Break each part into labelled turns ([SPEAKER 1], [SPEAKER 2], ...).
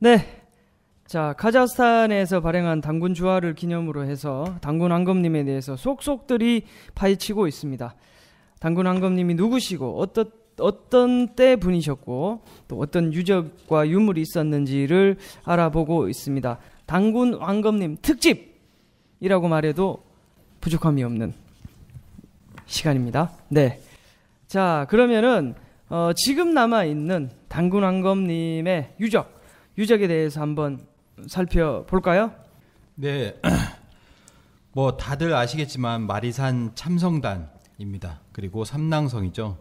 [SPEAKER 1] 네.
[SPEAKER 2] 자, 카자흐스탄에서 발행한 당군 주화를 기념으로 해서 당군 왕검님에 대해서 속속들이 파헤치고 있습니다. 당군 왕검님이 누구시고 어떤 어떤 때 분이셨고 또 어떤 유적과 유물이 있었는지를 알아보고 있습니다. 당군 왕검님 특집이라고 말해도 부족함이 없는 시간입니다. 네. 자, 그러면은 어, 지금 남아 있는 당군 왕검님의 유적 유적에 대해서 한번
[SPEAKER 3] 살펴볼까요? 네. 뭐 다들 아시겠지만 마리산 참성단입니다. 그리고 삼낭성이죠.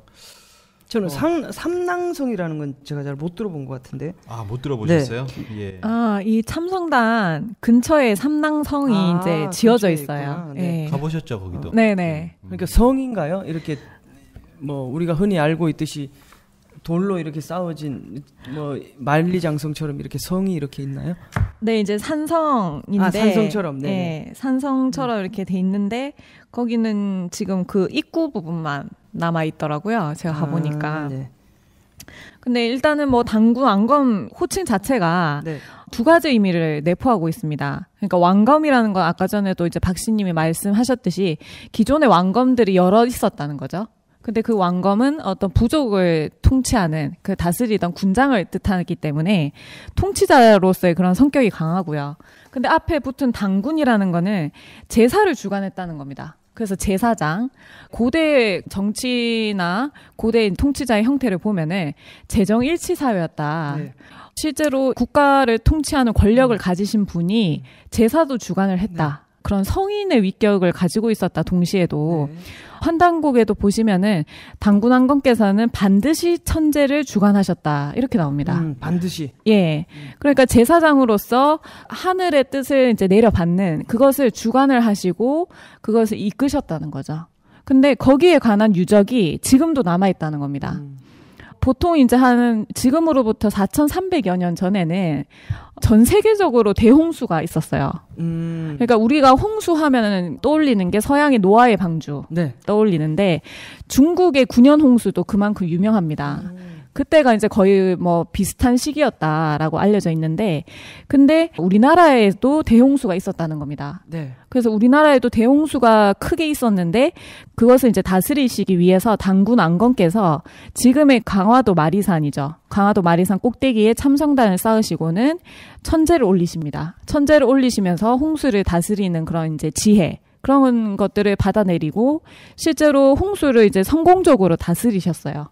[SPEAKER 2] 저는 어. 상, 삼낭성이라는 건 제가 잘 못 들어본 것 같은데.
[SPEAKER 3] 아, 못 들어보셨어요? 네. 예.
[SPEAKER 4] 아, 이 참성단 근처에 삼낭성이 아, 이제 지어져 있어요. 네. 네.
[SPEAKER 2] 가보셨죠, 거기도? 네네. 네. 음. 그러니까 성인가요? 이렇게 뭐 우리가 흔히 알고 있듯이 돌로 이렇게 싸워진 뭐 만리장성처럼 이렇게 성이 이렇게
[SPEAKER 4] 있나요? 네, 이제 산성인데 아, 산성처럼 네, 네 산성처럼 이렇게 돼 있는데 거기는 지금 그 입구 부분만 남아 있더라고요. 제가 가 보니까. 아, 네. 근데 일단은 뭐 당구 안검 호칭 자체가 네. 두 가지 의미를 내포하고 있습니다. 그러니까 왕검이라는 건 아까 전에도 이제 박씨님이 말씀하셨듯이 기존의 왕검들이 여러 있었다는 거죠. 근데 그 왕검은 어떤 부족을 통치하는 그 다스리던 군장을 뜻하기 때문에 통치자로서의 그런 성격이 강하고요. 근데 앞에 붙은 당군이라는 거는 제사를 주관했다는 겁니다. 그래서 제사장, 고대 정치나 고대 통치자의 형태를 보면은 재정 일치 사회였다. 네. 실제로 국가를 통치하는 권력을 음. 가지신 분이 제사도 주관을 했다. 네. 그런 성인의 위격을 가지고 있었다 동시에도 네. 환당곡에도 보시면은 당군 왕건께서는 반드시 천재를 주관하셨다 이렇게 나옵니다. 음, 반드시. 예. 그러니까 제사장으로서 하늘의 뜻을 이제 내려받는 그것을 주관을 하시고 그것을 이끄셨다는 거죠. 근데 거기에 관한 유적이 지금도 남아 있다는 겁니다. 음. 보통 이제 한 지금으로부터 4,300여 년 전에는 전 세계적으로 대홍수가 있었어요. 음. 그러니까 우리가 홍수 하면은 떠올리는 게 서양의 노아의 방주 네. 떠올리는데 중국의 9년 홍수도 그만큼 유명합니다. 음. 그때가 이제 거의 뭐 비슷한 시기였다라고 알려져 있는데 근데 우리나라에도 대홍수가 있었다는 겁니다. 네. 그래서 우리나라에도 대홍수가 크게 있었는데 그것을 이제 다스리시기 위해서 당군 안건께서 지금의 강화도 마리산이죠. 강화도 마리산 꼭대기에 참성단을 쌓으시고는 천재를 올리십니다. 천재를 올리시면서 홍수를 다스리는 그런 이제 지혜 그런 것들을 받아내리고 실제로 홍수를 이제 성공적으로 다스리셨어요.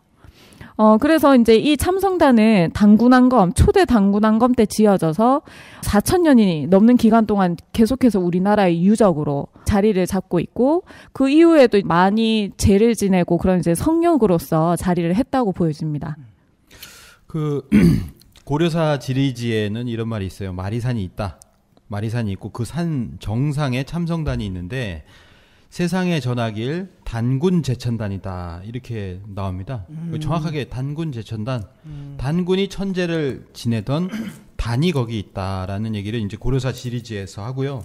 [SPEAKER 4] 어, 그래서 이제 이 참성단은 당구난검 초대 당구난검때 지어져서 4천년이 넘는 기간 동안 계속해서 우리나라의 유적으로 자리를 잡고 있고 그 이후에도 많이 죄를 지내고 그런 이제 성역으로서 자리를 했다고 보여집니다.
[SPEAKER 3] 그 고려사 지리지에는 이런 말이 있어요. 마리산이 있다. 마리산이 있고 그 산 정상에 참성단이 있는데 세상에 전하길 단군 제천단이다 이렇게 나옵니다. 음. 정확하게 단군 제천단, 음. 단군이 천재를 지내던 단이 거기 있다라는 얘기를 이제 고려사 지리지에서 하고요.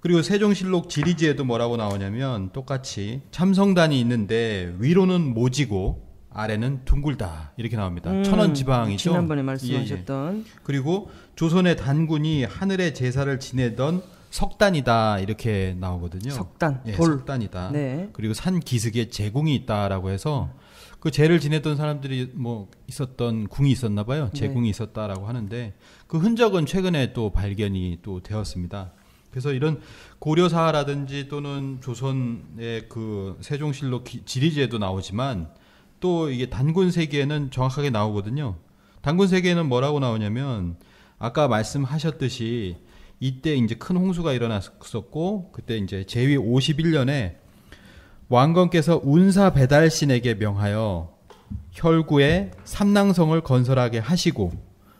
[SPEAKER 3] 그리고 세종실록 지리지에도 뭐라고 나오냐면 똑같이 참성단이 있는데 위로는 모지고 아래는 둥글다 이렇게 나옵니다. 음, 천원 지방이죠. 지난번에 말씀하셨던. 예, 예. 그리고 조선의 단군이 하늘의 제사를 지내던 석단이다 이렇게 나오거든요. 석단, 예, 돌. 석단이다. 네. 그리고 산 기슭에 제궁이 있다라고 해서 그제를 지냈던 사람들이 뭐 있었던 궁이 있었나 봐요. 네. 제궁이 네. 있었다라고 하는데 그 흔적은 최근에 또 발견이 또 되었습니다. 그래서 이런 고려사라든지 또는 조선의 그 세종실록 지리제도 나오지만 또 이게 단군 세계에는 정확하게 나오거든요. 단군 세계에는 뭐라고 나오냐면 아까 말씀하셨듯이 이때 이제 큰 홍수가 일어났었고 그때 이제 제위 51년에 왕건께서 운사 배달신에게 명하여 혈구에 삼낭성을 건설하게 하시고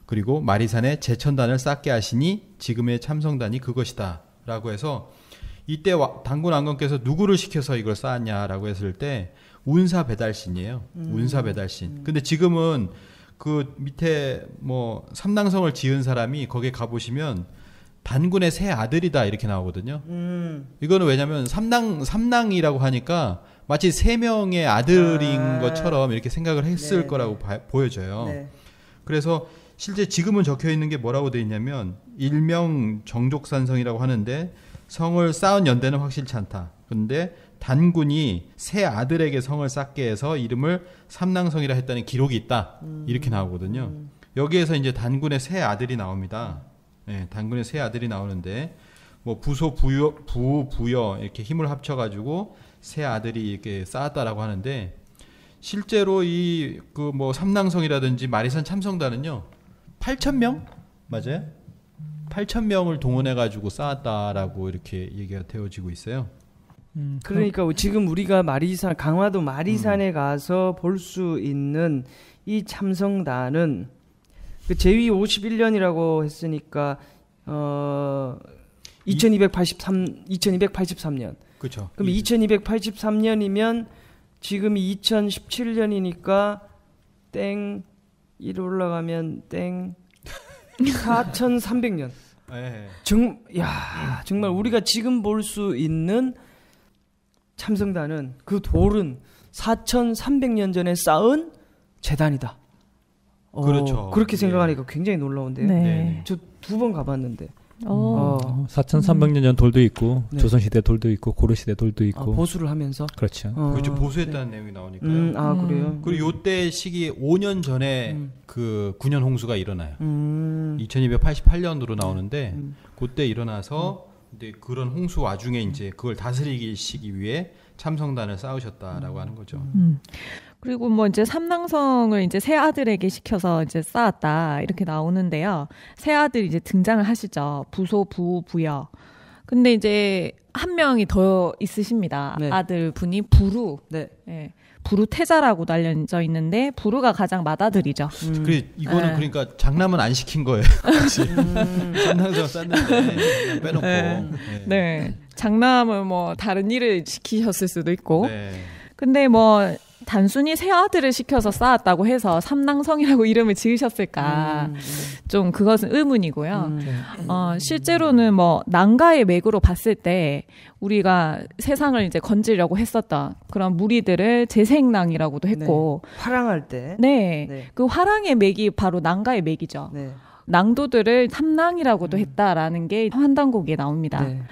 [SPEAKER 3] 그리고 마리산에 제천단을 쌓게 하시니 지금의 참성단이 그것이다라고 해서 이때 당군 왕건께서 누구를 시켜서 이걸 쌓았냐라고 했을 때 운사 배달신이에요. 음. 운사 배달신. 근데 지금은 그 밑에 뭐 삼낭성을 지은 사람이 거기에 가보시면 반군의 새 아들이다 이렇게 나오거든요. 음. 이거는 왜냐면 하삼랑삼랑이라고 하니까 마치 세 명의 아들인 아. 것처럼 이렇게 생각을 했을 네. 네. 거라고 바, 보여져요. 네. 그래서 실제 지금은 적혀 있는 게 뭐라고 돼 있냐면 일명 정족산성이라고 하는데 성을 쌓은 연대는 확실치 않다. 근데 단군이 새 아들에게 성을 쌓게 해서 이름을 삼랑성이라 했다는 기록이 있다. 음. 이렇게 나오거든요. 음. 여기에서 이제 단군의 새 아들이 나옵니다. 예, 당근의 세 아들이 나오는데 뭐 부소 부여 부 부여 이렇게 힘을 합쳐가지고 세 아들이 이렇게 쌓았다라고 하는데 실제로 이 그 뭐 삼낭성이라든지 마리산 참성단은요 8천 명 맞아요? 8천 명을 동원해가지고 쌓았다라고 이렇게 얘기가 되어지고 있어요.
[SPEAKER 1] 음, 그러니까
[SPEAKER 2] 지금 우리가 마리산 강화도 마리산에 음. 가서 볼 수 있는 이 참성단은 그 제위 51년이라고 했으니까 어 2283, 2283년. 그렇 그럼 2283년이면 지금이 2017년이니까 땡 이로 올라가면 땡 4,300년. 예. 정, 야, 정말 우리가 지금 볼 수 있는 참성단은 그 돌은 4,300년 전에 쌓은 재단이다. 어, 그렇죠. 그렇게 생각하니까 예. 네. 굉장히 놀라운데요. 네. 저 두 번 가봤는데. 어.
[SPEAKER 1] 어. 4,300년 전 돌도 있고 네. 조선시대 돌도 있고 고려시대 돌도 있고 아, 보수를 하면서 그렇죠. 어,
[SPEAKER 3] 그 그렇죠.
[SPEAKER 2] 보수했다는 네. 내용이 나오니까요. 음, 아 음. 그래요.
[SPEAKER 3] 그리고 음. 요때 시기 5년 전에 음. 그 9년 홍수가 일어나요. 2288년으로 음. 나오는데 음. 그때 일어나서 근데 그런 홍수 와중에 이제 그걸 다스리기 시기 위해 참성단을 쌓으셨다라고 하는 거죠. 음.
[SPEAKER 4] 음. 그리고 뭐 이제 삼랑성을 이제 새 아들에게 시켜서 이제 쌓았다 이렇게 나오는데요. 새 아들 이제 등장을 하시죠. 부소 부 부여. 근데 이제 한 명이 더 있으십니다. 네. 아들 분이 부루. 네. 네. 부루 태자라고 달려져 있는데 부루가 가장 맏아들이죠. 음. 음. 그래 이거는 네.
[SPEAKER 3] 그러니까 장남은 안 시킨 거예요. 장남서 음. 쌓는데 네. 빼놓고. 네.
[SPEAKER 4] 네. 네. 장남은 뭐 다른 일을 시키셨을 수도 있고. 네. 근데 뭐 단순히 새 아들을 시켜서 쌓았다고 해서 삼낭성이라고 이름을 지으셨을까 음, 좀 그것은 의문이고요. 음, 네. 어, 실제로는 뭐 난가의 맥으로 봤을 때 우리가 세상을 이제 건지려고 했었던 그런 무리들을 재생낭이라고도 네. 했고
[SPEAKER 2] 네. 화랑할 때
[SPEAKER 4] 네. 네, 그 화랑의 맥이 바로 난가의 맥이죠. 낭도들을 삼낭이라고도 음. 했다라는 게 환단곡에 나옵니다. 음.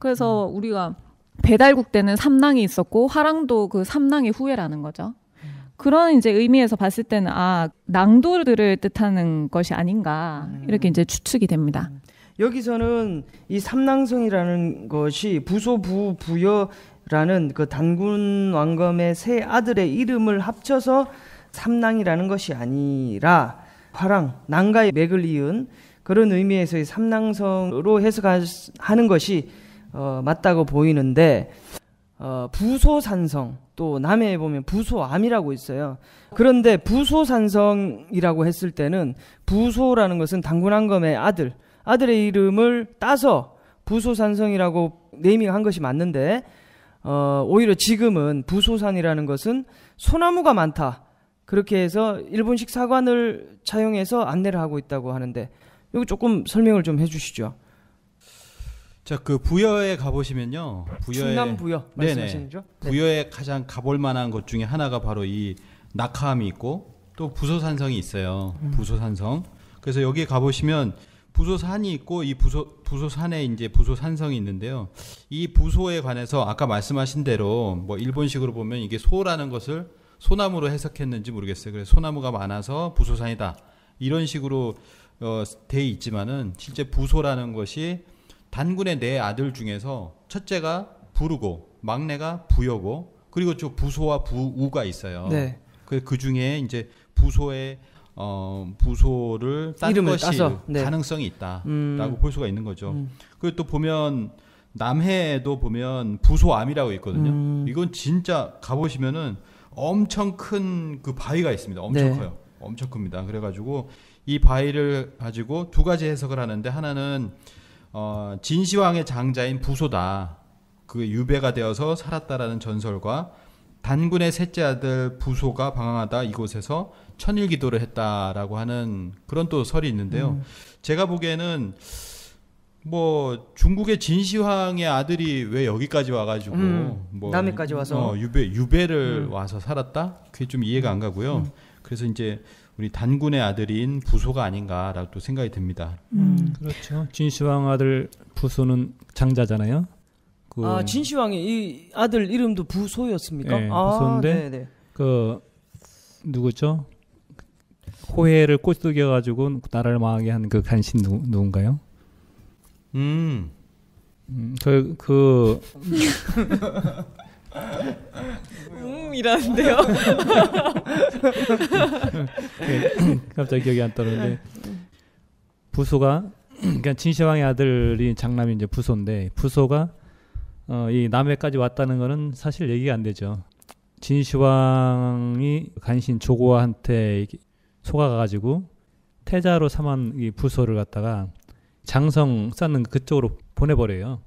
[SPEAKER 4] 그래서 음. 우리가 배달국 때는 삼랑이 있었고 화랑도 그 삼랑의 후예라는 거죠. 음. 그런 이제 의미에서 봤을 때는 아 낭도들을 뜻하는 것이 아닌가 음. 이렇게 이제 추측이 됩니다.
[SPEAKER 2] 여기서는 이 삼랑성이라는 것이 부소부 부여라는 그 단군 왕검의 세 아들의 이름을 합쳐서 삼랑이라는 것이 아니라 화랑 낭가의 맥을 이은 그런 의미에서의 삼랑성으로 해석하는 것이 어, 맞다고 보이는데 어, 부소산성 또 남해에 보면 부소암이라고 있어요. 그런데 부소산성이라고 했을 때는 부소라는 것은 당군한검의 아들 아들의 이름을 따서 부소산성이라고 네이밍한 것이 맞는데 어, 오히려 지금은 부소산이라는 것은 소나무가 많다. 그렇게 해서 일본식 사관을 차용해서 안내를 하고 있다고 하는데 이거 조금 설명을 좀
[SPEAKER 3] 해주시죠. 자, 그 부여에 가보시면요. 부여에, 충남 부여 말씀하시는 죠 네. 부여에 가장 가볼 만한 것 중에 하나가 바로 이 낙하암이 있고 또 부소산성이 있어요. 음. 부소산성. 그래서 여기에 가보시면 부소산이 있고 이 부소 부소산에 이제 부소산성이 있는데요. 이 부소에 관해서 아까 말씀하신 대로 뭐 일본식으로 보면 이게 소라는 것을 소나무로 해석했는지 모르겠어요. 그래서 소나무가 많아서 부소산이다 이런 식으로 어, 돼 있지만은 실제 부소라는 것이 단군의 네 아들 중에서 첫째가 부르고 막내가 부여고 그리고 저 부소와 부우가 있어요. 네. 그그 그 중에 이제 부소의 어 부소를 딴 이름을 것이 따서, 네. 가능성이 있다라고 음. 볼 수가 있는 거죠. 음. 그리고 또 보면 남해에도 보면 부소암이라고 있거든요. 음. 이건 진짜 가보시면은 엄청 큰 그 바위가 있습니다. 엄청 네. 커요. 엄청 큽니다. 그래가지고 이 바위를 가지고 두 가지 해석을 하는데 하나는 어, 진시황의 장자인 부소다. 그 유배가 되어서 살았다라는 전설과 단군의 셋째 아들 부소가 방황하다 이곳에서 천일 기도를 했다라고 하는 그런 또 설이 있는데요. 음. 제가 보기에는 뭐 중국의 진시황의 아들이 왜 여기까지 와가지고 음, 뭐 남해까지 와서 어, 유배 유배를 음. 와서 살았다 그게 좀 이해가 안 가고요. 음. 그래서 이제 우리 단군의 아들인 부소가 아닌가라고 또 생각이 듭니다.
[SPEAKER 1] 음. 음. 그렇죠. 진시황 아들 부소는 장자잖아요. 그아
[SPEAKER 2] 진시황의 이 아들 이름도 부소였습니까? 네, 아, 부소인데 아,
[SPEAKER 1] 그 누구죠? 호해를 꼬드겨 가지고 나라를 망하게 한 그 간신 누, 누군가요? 음. 음, 그, 그 꽁이라는데요 네. 갑자기 기억이 안 떠는데 부소가 그러니까 진시황의 아들이 장남이 이제 부소인데 부소가 어, 이 남해까지 왔다는 거는 사실 얘기가 안 되죠. 진시황이 간신 조고한테 속아가지고 태자로 삼은 이 부소를 갖다가 장성 쌓는 그 그쪽으로 보내버려요.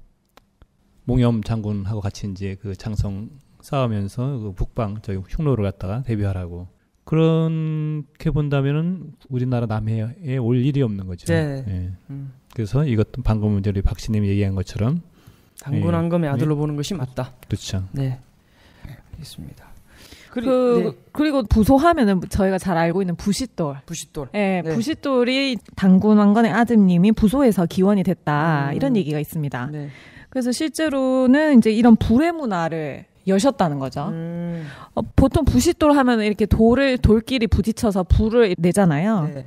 [SPEAKER 1] 몽염 장군하고 같이 이제 그 장성 싸우면서 그 북방 저기 흉노를 갖다가 데뷔하라고 그렇게 본다면은 우리나라 남해에 올 일이 없는 거죠. 네. 예. 음. 그래서 이것도 방금 우리 박씨님이 얘기한 것처럼 당군 한검의 예. 아들로 예. 보는 것이 맞다. 그렇죠.
[SPEAKER 2] 네, 있습니다.
[SPEAKER 4] 그리, 그, 네. 그리고 부소하면은 저희가 잘 알고 있는 부싯돌. 부싯돌. 예, 네. 부싯돌이 당군 왕건의 아드님이 부소에서 기원이 됐다. 음. 이런 얘기가 있습니다. 네. 그래서 실제로는 이제 이런 불의 문화를 여셨다는 거죠. 음. 어, 보통 부싯돌 하면 이렇게 돌을 돌끼리 부딪혀서 불을 내잖아요. 네.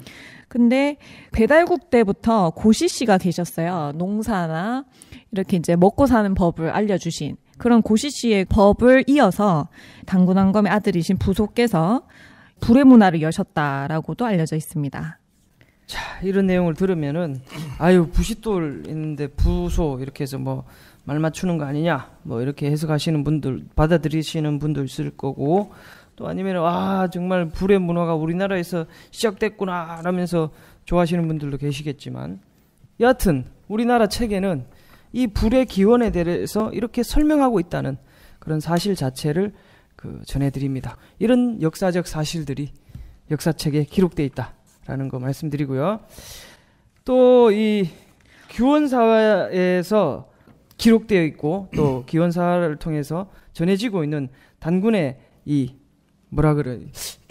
[SPEAKER 4] 근데 배달국 때부터 고시 씨가 계셨어요. 농사나 이렇게 이제 먹고 사는 법을 알려주신 그런 고시 씨의 법을 이어서 당군 왕검의 아들이신 부속께서 불의 문화를 여셨다라고도 알려져 있습니다.
[SPEAKER 2] 자 이런 내용을 들으면은 아유 부싯돌 있는데 부소 이렇게 해서 뭐 말 맞추는 거 아니냐 뭐 이렇게 해석하시는 분들 받아들이시는 분도 있을 거고 또 아니면 아 정말 불의 문화가 우리나라에서 시작됐구나 라면서 좋아하시는 분들도 계시겠지만 여하튼 우리나라 책에는 이 불의 기원에 대해서 이렇게 설명하고 있다는 그런 사실 자체를 그 전해드립니다. 이런 역사적 사실들이 역사책에 기록되어 있다. 라는 거 말씀드리고요. 또이 기원사에서 기록되어 있고 또 기원사를 통해서 전해지고 있는 단군의 이 뭐라 그래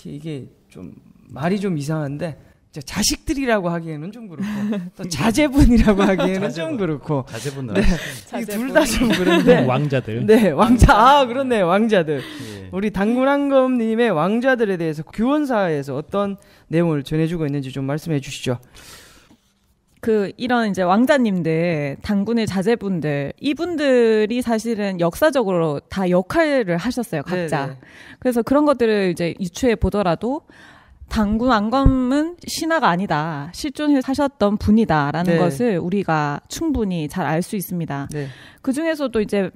[SPEAKER 2] 이게 좀 말이 좀 이상한데 자식들이라고 하기에는 좀 그렇고 또 자제분이라고 하기에는 좀 그렇고 자제분 네, 둘다 좀 그런데 왕자들 네 왕자 아 그렇네 왕자들 예. 우리 당군한검님의 왕자들에 대해서 교원사에서 어떤 내용을 전해주고 있는지 좀 말씀해 주시죠.
[SPEAKER 4] 그 이런 이제 왕자님들, 당군의 자제분들 이분들이 사실은 역사적으로 다 역할을 하셨어요 각자. 네네. 네. 그래서 그런 것들을 이제 유추해 보더라도 당군 안검은 신화가 아니다. 실존해 사셨던 분이다라는 네. 것을 우리가 충분히 잘 알 수 있습니다. 네. 그 중에서도 이제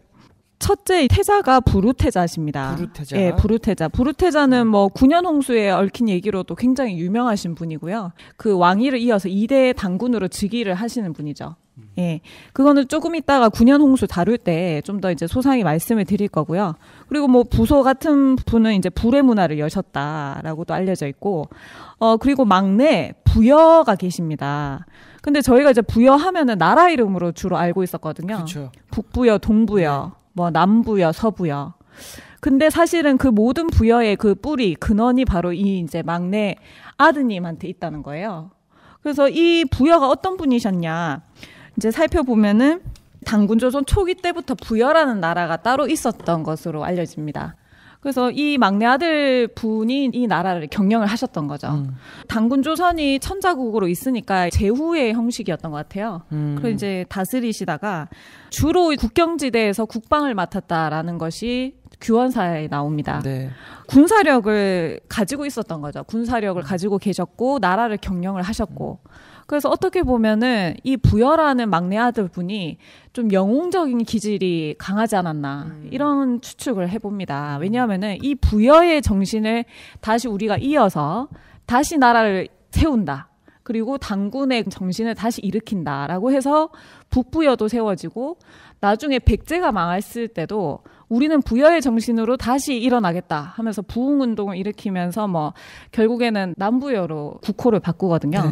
[SPEAKER 4] 첫째 태자가 부르테자십니다 부르태자. 예, 부르테자부르테자는뭐 9년 홍수에 얽힌 얘기로도 굉장히 유명하신 분이고요. 그 왕위를 이어서 2대 당군으로 즉위를 하시는 분이죠. 예. 그거는 조금 있다가 9년 홍수 다룰 때 좀 더 이제 소상히 말씀을 드릴 거고요. 그리고 뭐 부서 같은 분은 이제 불의 문화를 여셨다라고도 알려져 있고, 어, 그리고 막내 부여가 계십니다. 근데 저희가 이제 부여하면은 나라 이름으로 주로 알고 있었거든요. 그쵸. 북부여, 동부여, 네. 뭐 남부여, 서부여. 근데 사실은 그 모든 부여의 그 뿌리, 근원이 바로 이 이제 막내 아드님한테 있다는 거예요. 그래서 이 부여가 어떤 분이셨냐. 이제 살펴보면은 당군 조선 초기 때부터 부여라는 나라가 따로 있었던 것으로 알려집니다. 그래서 이 막내 아들 분이 이 나라를 경영을 하셨던 거죠. 음. 당군 조선이 천자국으로 있으니까 제후의 형식이었던 것 같아요. 음. 그리고 이제 다스리시다가 주로 국경지대에서 국방을 맡았다라는 것이 규원사에 나옵니다. 네. 군사력을 가지고 있었던 거죠. 군사력을 가지고 계셨고 나라를 경영을 하셨고. 음. 그래서 어떻게 보면은 이 부여라는 막내 아들 분이 좀 영웅적인 기질이 강하지 않았나 음. 이런 추측을 해봅니다. 음. 왜냐하면은 이 부여의 정신을 다시 우리가 이어서 다시 나라를 세운다. 그리고 당군의 정신을 다시 일으킨다라고 해서 북부여도 세워지고 나중에 백제가 망했을 때도 우리는 부여의 정신으로 다시 일어나겠다 하면서 부흥 운동을 일으키면서 뭐 결국에는 남부여로 국호를 바꾸거든요. 네.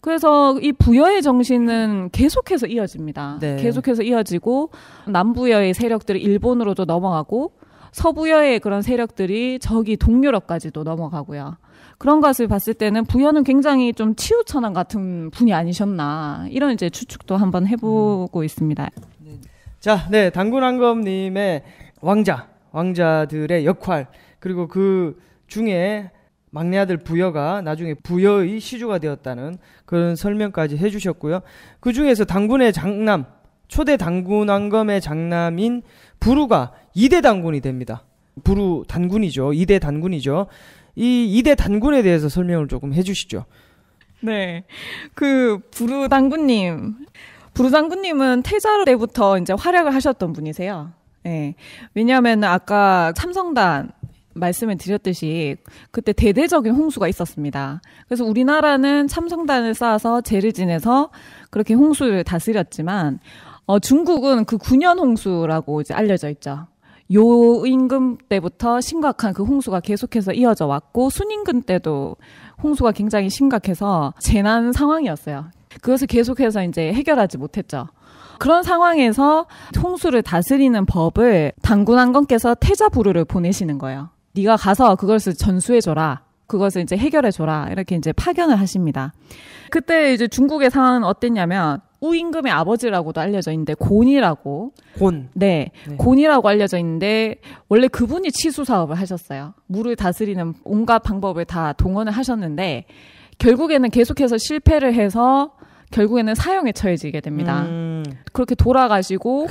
[SPEAKER 4] 그래서 이 부여의 정신은 계속해서 이어집니다. 네. 계속해서 이어지고 남부여의 세력들이 일본으로도 넘어가고 서부여의 그런 세력들이 저기 동유럽까지도 넘어가고요. 그런 것을 봤을 때는 부여는 굉장히 좀 치우천왕 같은 분이 아니셨나 이런 이제 추측도 한번 해보고 음. 있습니다.
[SPEAKER 2] 자, 네, 당군왕검님의 왕자, 왕자들의 역할, 그리고 그 중에 막내 아들 부여가 나중에 부여의 시주가 되었다는 그런 설명까지 해주셨고요. 그 중에서 당군의 장남, 초대 당군 왕검의 장남인 부루가 2대 단군이 됩니다. 부루 단군이죠. 2대 단군이죠. 이 2대 단군에 대해서 설명을 조금 해주시죠.
[SPEAKER 4] 네. 그, 부루 단군님 부르장군님은 퇴사 때부터 이제 활약을 하셨던 분이세요. 예. 네. 왜냐하면 아까 삼성단 말씀을 드렸듯이 그때 대대적인 홍수가 있었습니다. 그래서 우리나라는 참성단을 쌓아서 제르진에서 그렇게 홍수를 다스렸지만 어, 중국은 그 9년 홍수라고 이제 알려져 있죠. 요 임금 때부터 심각한 그 홍수가 계속해서 이어져 왔고 순임금 때도 홍수가 굉장히 심각해서 재난 상황이었어요. 그것을 계속해서 이제 해결하지 못했죠. 그런 상황에서 홍수를 다스리는 법을 당군 한건께서 태자 부르를 보내시는 거예요. 네가 가서 그것을 전수해줘라. 그것을 이제 해결해줘라. 이렇게 이제 파견을 하십니다. 그때 이제 중국의 상황은 어땠냐면 우임금의 아버지라고도 알려져 있는데 곤이라고 곤. 네, 네. 곤이라고 알려져 있는데 원래 그분이 치수 사업을 하셨어요. 물을 다스리는 온갖 방법을 다 동원을 하셨는데 결국에는 계속해서 실패를 해서 결국에는 사형에 처해지게 됩니다. 음. 그렇게 돌아가시고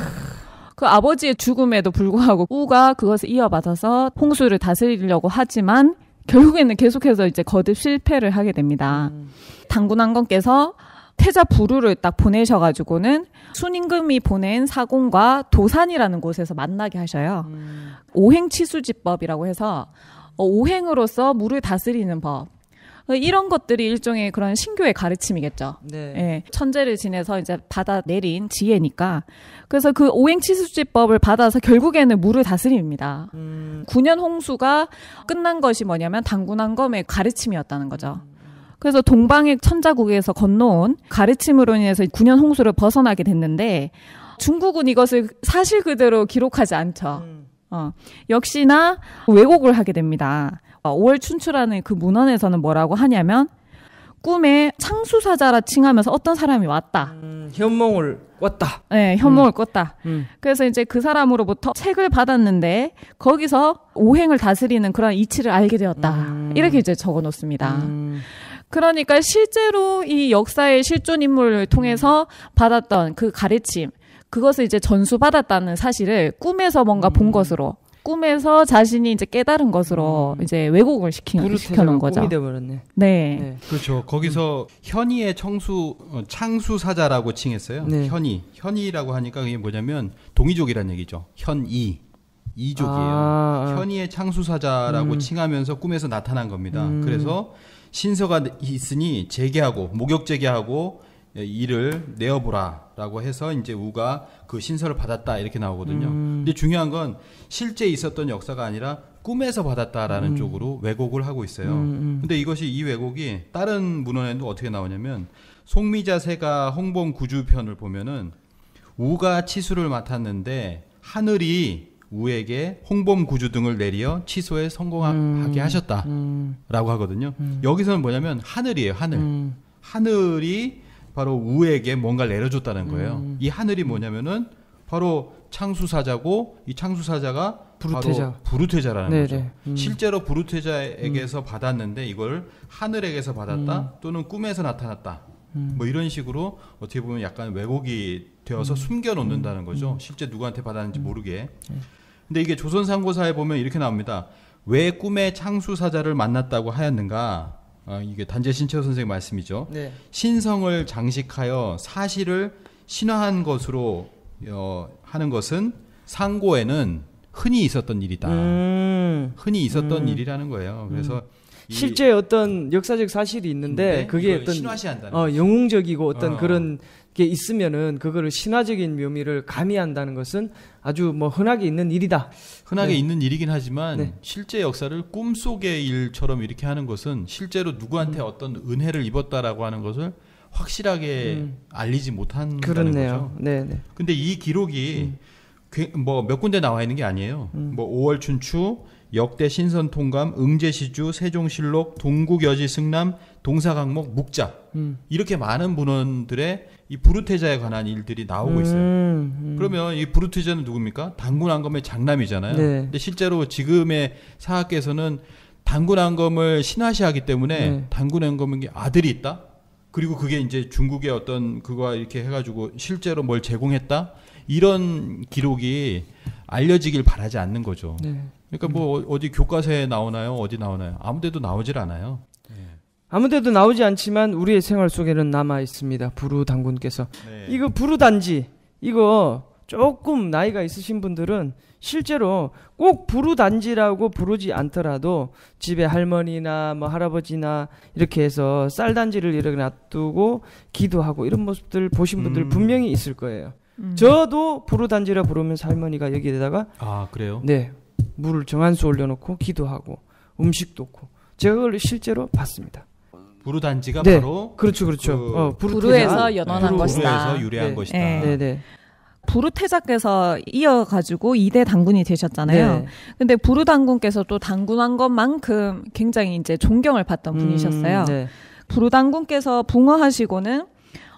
[SPEAKER 4] 그 아버지의 죽음에도 불구하고 우가 그것을 이어받아서 홍수를 다스리려고 하지만 결국에는 계속해서 이제 거듭 실패를 하게 됩니다. 음. 당군왕건께서 태자 부루를 딱 보내셔가지고는 순임금이 보낸 사공과 도산이라는 곳에서 만나게 하셔요. 음. 오행치수지법이라고 해서 어, 오행으로서 물을 다스리는 법. 이런 것들이 일종의 그런 신교의 가르침이겠죠. 네. 예, 천재를 지내서 이제 받아 내린 지혜니까. 그래서 그 오행치수지법을 받아서 결국에는 물을 다스립니다. 음. 9년 홍수가 끝난 것이 뭐냐면 당군한검의 가르침이었다는 거죠. 음. 그래서 동방의 천자국에서 건너온 가르침으로 인해서 9년 홍수를 벗어나게 됐는데 중국은 이것을 사실 그대로 기록하지 않죠. 음. 어, 역시나 왜곡을 하게 됩니다. 어, 5월 춘추라는 그 문헌에서는 뭐라고 하냐면 꿈에 창수사자라 칭하면서 어떤 사람이 왔다. 음, 현몽을 꿨다. 네, 현몽을 음. 꿨다. 음. 그래서 이제 그 사람으로부터 책을 받았는데 거기서 오행을 다스리는 그런 이치를 알게 되었다. 음. 이렇게 이제 적어 놓습니다. 음. 그러니까 실제로 이 역사의 실존 인물을 통해서 음. 받았던 그 가르침, 그것을 이제 전수받았다는 사실을 꿈에서 뭔가 본 음. 것으로 꿈에서 자신이 이제 깨달은 것으로 음. 이제 왜곡을 시키는 시켜놓은 거죠. 꿈이 돼버렸네. 네. 네.
[SPEAKER 3] 그렇죠. 거기서 음. 현이의 청수 어, 창수 사자라고 칭했어요. 네. 현이 현이라고 하니까 그게 뭐냐면 동이족이라는 얘기죠. 현이 이족이에요. 아. 아. 현이의 창수 사자라고 음. 칭하면서 꿈에서 나타난 겁니다. 음. 그래서 신서가 있으니 재개하고 목욕 재개하고 일을 예, 내어보라라고 해서 이제 우가 그 신설을 받았다 이렇게 나오거든요. 음. 근데 중요한 건 실제 있었던 역사가 아니라 꿈에서 받았다라는 음. 쪽으로 왜곡을 하고 있어요. 음, 음. 근데 이것이 이 왜곡이 다른 문헌에도 어떻게 나오냐면 송미자세가 홍봉 구주편을 보면은 우가 치수를 맡았는데 하늘이 우에게 홍범 구주 등을 내리어 취소에 성공하게 음, 하셨다라고 음. 하거든요. 음. 여기서는 뭐냐면 하늘이에요, 하늘. 음. 하늘이 바로 우에게 뭔가를 내려줬다는 거예요. 음. 이 하늘이 뭐냐면은 바로 창수사자고 이 창수사자가 부르테자. 부르테자라는 네네. 거죠. 음. 실제로 부르테자에게서 음. 받았는데 이걸 하늘에게서 받았다 음. 또는 꿈에서 나타났다. 음. 뭐 이런 식으로 어떻게 보면 약간 왜곡이 되어서 음. 숨겨 놓는다는 거죠. 실제 누구한테 받았는지 모르게. 네. 근데 이게 조선상고사에 보면 이렇게 나옵니다. 왜 꿈에 창수사자를 만났다고 하였는가? 아, 이게 단재 신채호 선생 말씀이죠. 네. 신성을 장식하여 사실을 신화한 것으로 어, 하는 것은 상고에는 흔히 있었던 일이다. 음. 흔히 있었던 음. 일이라는 거예요. 음. 그래서 음. 실제 어떤
[SPEAKER 2] 역사적 사실이 있는데 네, 그게 어떤 신화시한다는 어, 영웅적이고 어떤 어. 그런 게 있으면은 그거를 신화적인 묘미를 가미한다는 것은 아주 뭐 흔하게 있는 일이다.
[SPEAKER 3] 흔하게 네. 있는 일이긴 하지만 네. 실제 역사를 꿈속의 일처럼 이렇게 하는 것은 실제로 누구한테 음. 어떤 은혜를 입었다라고 하는 것을 확실하게 음. 알리지 못한네 거죠. 네, 네, 근데 이 기록이 음. 뭐몇 군데 나와 있는 게 아니에요. 음. 뭐 5월 춘추, 역대 신선 통감, 응제시주, 세종실록, 동국여지 승남, 동사 강목 묵자 음. 이렇게 많은 문헌들의 이 브루테자에 관한 일들이 나오고 음, 있어요.
[SPEAKER 1] 음.
[SPEAKER 3] 그러면 이 브루테자는 누굽니까? 단군 왕검의 장남이잖아요. 네. 근데 실제로 지금의 사학계에서는 단군 왕검을 신화시하기 때문에 네. 단군 왕검의 아들이 있다. 그리고 그게 이제 중국의 어떤 그거와 이렇게 해가지고 실제로 뭘 제공했다 이런 기록이 알려지길 바라지 않는 거죠. 네. 그러니까 뭐 음. 어디 교과서에 나오나요? 어디 나오나요? 아무데도 나오질 않아요.
[SPEAKER 2] 아무데도 나오지 않지만 우리의 생활 속에는 남아 있습니다. 부루 당군께서 네. 이거 부루 단지 이거 조금 나이가 있으신 분들은 실제로 꼭부루단지라고 부르지 않더라도 집에 할머니나 뭐 할아버지나 이렇게 해서 쌀단지를 이렇게 놔두고 기도하고 이런 모습들 보신 분들 음. 분명히 있을 거예요. 음. 저도 부루단지라 부르면서 할머니가 여기에다가 아 그래요? 네 물을 정한수 올려놓고 기도하고 음식 놓고 제가 그걸 실제로 봤습니다.
[SPEAKER 3] 부르 단지가
[SPEAKER 2] 네. 바로 그렇죠, 그렇죠. 그 어, 부르에서 네. 연원한 것이다. 부르에서 유래한 네. 것이다. 네. 네. 네.
[SPEAKER 4] 부르태자께서 이어가지고 2대 당군이 되셨잖아요. 네. 근데 부르 당군께서 또 당군한 것만큼 굉장히 이제 존경을 받던 음, 분이셨어요. 네. 부르 당군께서 붕어하시고는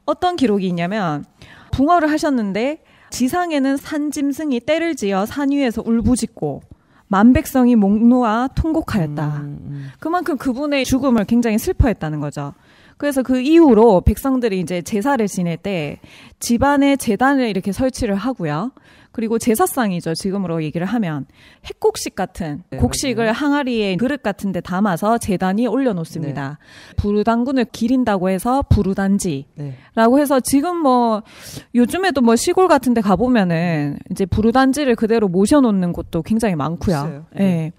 [SPEAKER 4] 어떤 기록이 있냐면 붕어를 하셨는데 지상에는 산짐승이 떼를 지어 산 위에서 울부짖고 만백성이 목 놓아 통곡하였다. 음, 음, 음. 그만큼 그분의 죽음을 굉장히 슬퍼했다는 거죠. 그래서 그 이후로 백성들이 이제 제사를 지낼 때 집안에 재단을 이렇게 설치를 하고요. 그리고 제사상이죠. 지금으로 얘기를 하면 핵곡식 같은 네, 곡식을 맞아요. 항아리에 그릇 같은 데 담아서 재단이 올려놓습니다. 네. 부르단군을 기린다고 해서 부르단지라고 네. 해서 지금 뭐 요즘에도 뭐 시골 같은 데 가보면은 이제 부르단지를 그대로 모셔놓는 곳도 굉장히 많고요. 예.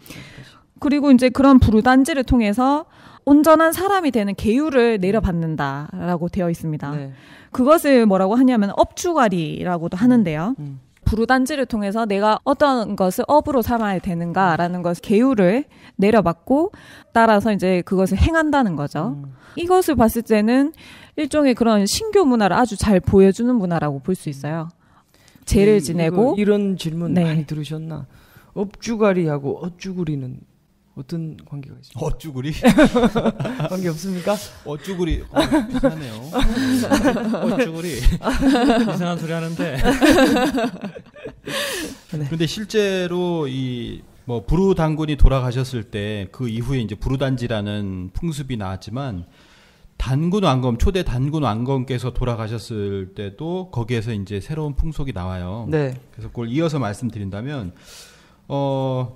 [SPEAKER 4] 그리고 이제 그런 부르단지를 통해서 온전한 사람이 되는 계율을 내려받는다라고 되어 있습니다. 네. 그것을 뭐라고 하냐면 업주가리라고도 하는데요. 음. 부르단지를 통해서 내가 어떤 것을 업으로 삼아야 되는가라는 것을 개요를 내려받고 따라서 이제 그것을 행한다는 거죠. 음. 이것을 봤을 때는 일종의 그런 신교 문화를 아주 잘 보여주는 문화라고 볼 수 있어요. 죄를 지내고 이런 질문 네. 많이 들으셨나?
[SPEAKER 2] 업주가리하고 어쭈구리는 어떤 관계가 있습니까? 어쭈구리? 관계 없습니까? 어쭈구리 어, 비슷하네요. 어쭈구리 이상한 소리 하는데. 네. 근데
[SPEAKER 3] 실제로 이 뭐 부루 당군이 돌아가셨을 때 그 이후에 이제 부루단지라는 풍습이 나왔지만 단군 왕검 초대 단군 왕검께서 돌아가셨을 때도 거기에서 이제 새로운 풍속이 나와요. 네. 그래서 그걸 이어서 말씀드린다면 어